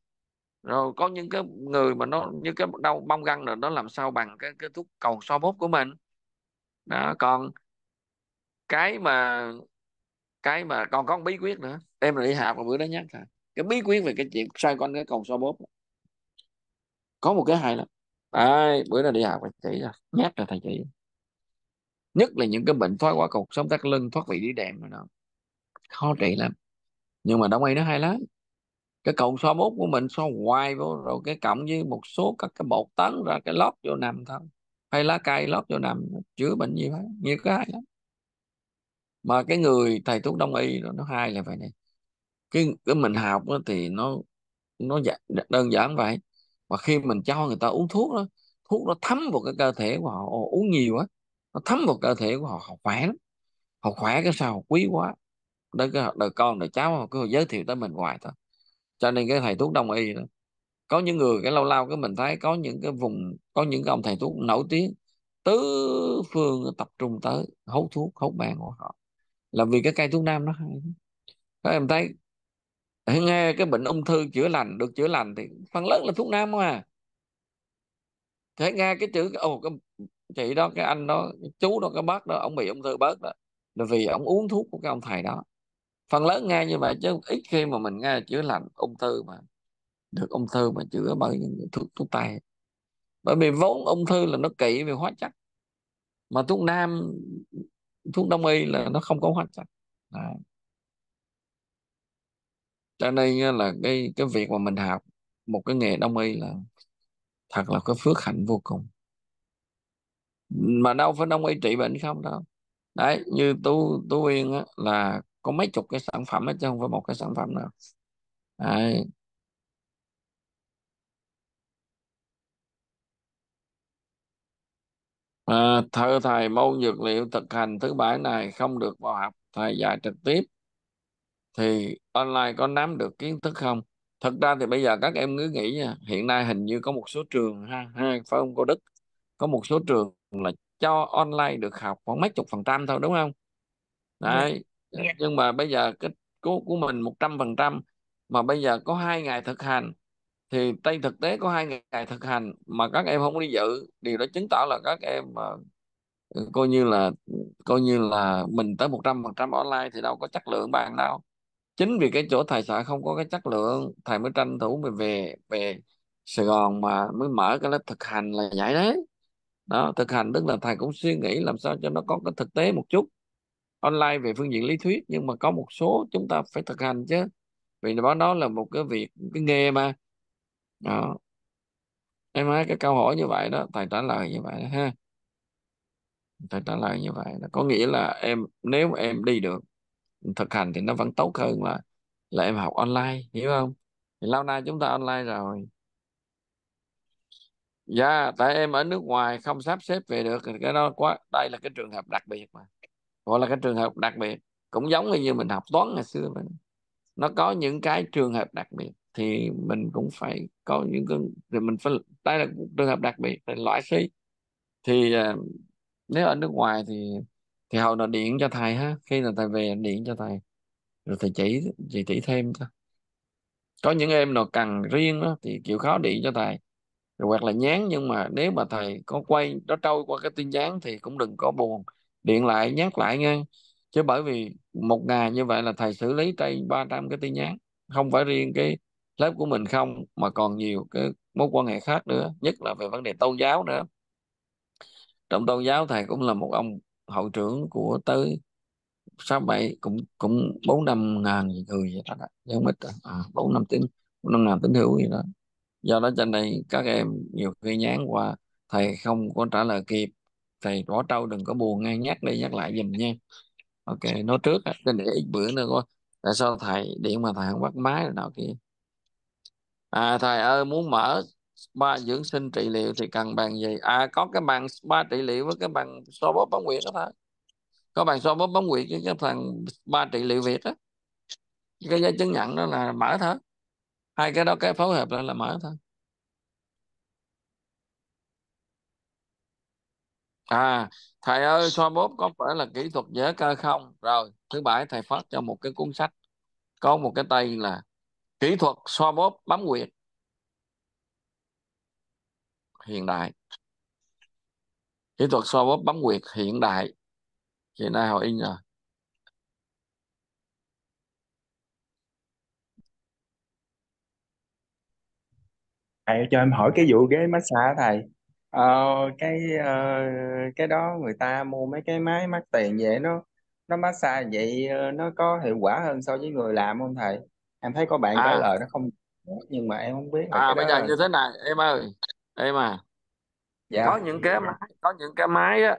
rồi có những cái người mà nó như cái đau bong gân là nó làm sao bằng cái cái thuốc cầu so mốt của mình đó còn cái mà cái mà còn có bí quyết nữa em là đi học mà bữa đó nhắc rồi cái bí quyết về cái chuyện xoay con cái cầu so mốt có một cái hay lắm ai bữa đó đi học phải chỉ ra, nhắc là thầy chỉ nhất là những cái bệnh thoái hóa cột sống thắt lưng thoát vị đi đệm rồi đó khó trị lắm nhưng mà đông y nó hay lắm cái cộng so bút của mình so hoài vô rồi cái cộng với một số các cái bột tấn ra cái lót vô nằm thôi hay lá cây lót vô nằm chữa bệnh gì hết nhiều cái lắm mà cái người thầy thuốc đông y nó, hay là vậy này cái cái mình học đó thì nó nó dạ, đơn giản vậy mà khi mình cho người ta uống thuốc đó thuốc nó thấm vào cái cơ thể của họ uống nhiều á nó thấm vào cơ thể của họ họ khỏe lắm họ khỏe cái sao họ quý quá đến cái đời con đời cháu họ cứ giới thiệu tới mình hoài thôi cho nên cái thầy thuốc đông y đó có những người cái lâu lâu cái mình thấy có những cái vùng có những cái ông thầy thuốc nổi tiếng tứ phương tập trung tới hút thuốc hút bàn của họ là vì cái cây thuốc nam nó hay các em thấy nghe cái bệnh ung thư chữa lành được chữa lành thì phần lớn là thuốc nam mà thế nghe cái chữ ồ cái chị đó cái anh đó cái chú đó cái bác đó ông bị ung thư bớt đó là vì ông uống thuốc của cái ông thầy đó phần lớn nghe như vậy chứ ít khi mà mình nghe chữa lành ung thư mà được ung thư mà chữa bằng những thuốc thuốc tây bởi vì vốn ung thư là nó kỵ về hóa chất mà thuốc nam thuốc đông y là nó không có hóa chất Đấy. cho nên là cái cái việc mà mình học một cái nghề đông y là thật là cái phước hạnh vô cùng mà đâu phải đông y trị bệnh không đâu đấy như tu tu yên á, là có mấy chục cái sản phẩm hết chứ không phải một cái sản phẩm nào Đấy. À, thưa thầy môn dược liệu thực hành thứ bảy này không được vào học thầy dạy trực tiếp thì online có nắm được kiến thức không thật ra thì bây giờ các em cứ nghĩ nha hiện nay hình như có một số trường ha, ha phải không cô Đức có một số trường là cho online được học khoảng mấy chục phần trăm thôi đúng không dạ. đấy Dạ. nhưng mà bây giờ cái cố của mình một trăm phần trăm mà bây giờ có hai ngày thực hành thì trên thực tế có hai ngày thực hành mà các em không đi dự điều đó chứng tỏ là các em mà ờ, ừ, coi như là coi như là mình tới một trăm phần trăm online thì đâu có chất lượng bạn đâu chính vì cái chỗ thầy sợ không có cái chất lượng thầy mới tranh thủ mình về về Sài Gòn mà mới mở cái lớp thực hành là giải đấy đó thực hành tức là thầy cũng suy nghĩ làm sao cho nó có cái thực tế một chút online về phương diện lý thuyết nhưng mà có một số chúng ta phải thực hành chứ vì đó đó là một cái việc cái nghề mà đó. em nói cái câu hỏi như vậy đó thầy trả lời như vậy đó, ha thầy trả lời như vậy đó. có nghĩa là em nếu em đi được thực hành thì nó vẫn tốt hơn là là em học online hiểu không thì lâu nay chúng ta online rồi dạ yeah, tại em ở nước ngoài không sắp xếp về được cái đó quá đây là cái trường hợp đặc biệt mà gọi là cái trường hợp đặc biệt cũng giống như mình học toán ngày xưa mình nó có những cái trường hợp đặc biệt thì mình cũng phải có những cái thì mình phải đây là trường hợp đặc biệt để loại suy thì uh, nếu ở nước ngoài thì thì hầu là điện cho thầy ha khi nào thầy về điện cho thầy rồi thầy chỉ chỉ chỉ thêm thôi có những em nào cần riêng đó, thì chịu khó điện cho thầy rồi hoặc là nhán nhưng mà nếu mà thầy có quay nó trôi qua cái tin nhắn thì cũng đừng có buồn điện lại nhắc lại nghe chứ bởi vì một ngày như vậy là thầy xử lý tay 300 cái tin nhắn không phải riêng cái lớp của mình không mà còn nhiều cái mối quan hệ khác nữa nhất là về vấn đề tôn giáo nữa trong tôn giáo thầy cũng là một ông hội trưởng của tới sáu bảy cũng cũng bốn năm ngàn người vậy đó giống ít à, bốn năm tính bốn năm ngàn tín hữu vậy đó do đó trên đây các em nhiều khi nhắn qua thầy không có trả lời kịp thầy võ trâu đừng có buồn nghe nhắc đi nhắc lại giùm nha ok nói trước để, để ít bữa nữa coi tại sao thầy điện mà thầy không bắt máy rồi nào kia à thầy ơi muốn mở spa dưỡng sinh trị liệu thì cần bàn gì à có cái bàn spa trị liệu với cái bàn so bóp bóng nguyệt đó thôi có bàn so bóp bóng nguyệt với cái thằng spa trị liệu việt á cái giấy chứng nhận đó là mở thôi hai cái đó cái phối hợp là là mở thôi à thầy ơi so bóp có phải là kỹ thuật dễ cơ không rồi thứ bảy thầy phát cho một cái cuốn sách có một cái tay là kỹ thuật so bóp bấm quyệt hiện đại kỹ thuật so bóp bấm quyệt hiện đại hiện nay họ in rồi thầy cho em hỏi cái vụ ghế massage thầy ờ, cái ờ, cái đó người ta mua mấy cái máy mắc tiền vậy nó nó massage vậy ờ, nó có hiệu quả hơn so với người làm không thầy em thấy có bạn trả à lời nó không nhưng mà em không biết là à cái bây giờ đó như thế này em ơi em à dạ. có dạ những cái máy có những cái máy á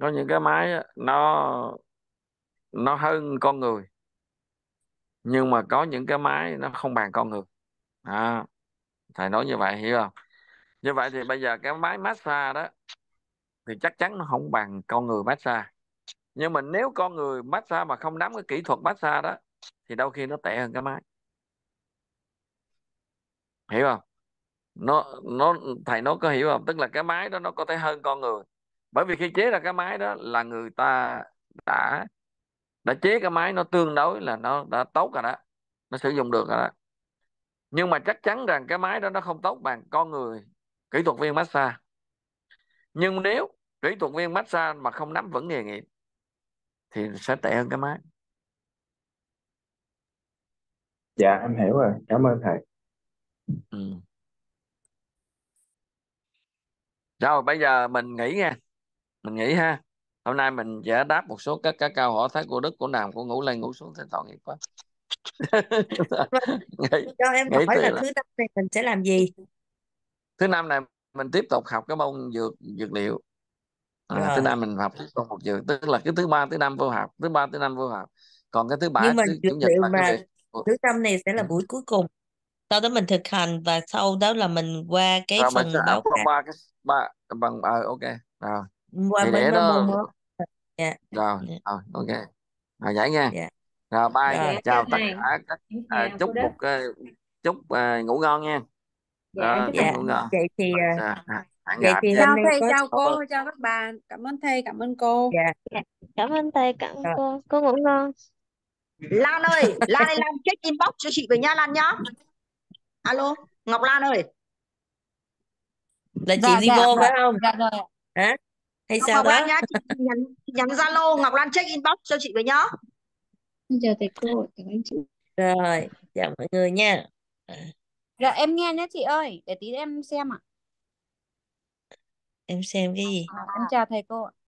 có những cái máy á, nó nó hơn con người nhưng mà có những cái máy nó không bằng con người à, thầy nói như vậy hiểu không như vậy thì bây giờ cái máy massage đó thì chắc chắn nó không bằng con người massage nhưng mà nếu con người massage mà không nắm cái kỹ thuật massage đó thì đôi khi nó tệ hơn cái máy hiểu không nó nó thầy nó có hiểu không tức là cái máy đó nó có thể hơn con người bởi vì khi chế ra cái máy đó là người ta đã đã chế cái máy nó tương đối là nó đã tốt rồi đó nó sử dụng được rồi đó nhưng mà chắc chắn rằng cái máy đó nó không tốt bằng con người kỹ thuật viên massage nhưng nếu kỹ thuật viên massage mà không nắm vững nghề nghiệp thì sẽ tệ hơn cái máy dạ em hiểu rồi cảm ơn thầy ừ. rồi bây giờ mình nghỉ nha mình nghỉ ha hôm nay mình sẽ đáp một số các các câu hỏi thái của đức của nam của ngủ lên ngủ xuống thế tội nghiệp quá cho em nghĩ hỏi là thứ năm này mình sẽ làm gì thứ năm này mình tiếp tục học cái môn dược dược liệu à, thứ năm mình học tiếp tục một dược tức là cái thứ ba thứ năm vô học thứ ba thứ năm vô học còn cái thứ ba nhưng mà thứ, dược mà thứ năm này sẽ là ừ. buổi cuối cùng sau đó mình thực hành và sau đó là mình qua cái rồi, phần báo cáo ba cái ba bằng ờ ok rồi qua thì để đó môn Yeah. Dạ. rồi yeah. Dạ. rồi ok rồi giải nha yeah. Dạ. rồi bye rồi. chào tất cả các à, chúc một uh, chúc uh, ngủ ngon nha dạ đó dạ. đúng rồi vậy thì à, vậy thì sao dạ. thầy chào cô chào các bạn cảm ơn thầy cảm ơn cô dạ. cảm ơn thầy cảm ơn dạ. cô cô ngủ ngon Lan ơi Lan ơi Lan check inbox cho chị về nha Lan nhá alo Ngọc Lan ơi là chị dạ, đi dạ, phải không dạ rồi hả hay sao Ngọc đó nhá nhắn nhắn Zalo Ngọc Lan check inbox cho chị về nhá xin chào thầy cô cảm ơn chị rồi chào mọi người nha Dạ em nghe nhé chị ơi, để tí em xem ạ. Em xem cái gì? À, em chào thầy cô ạ.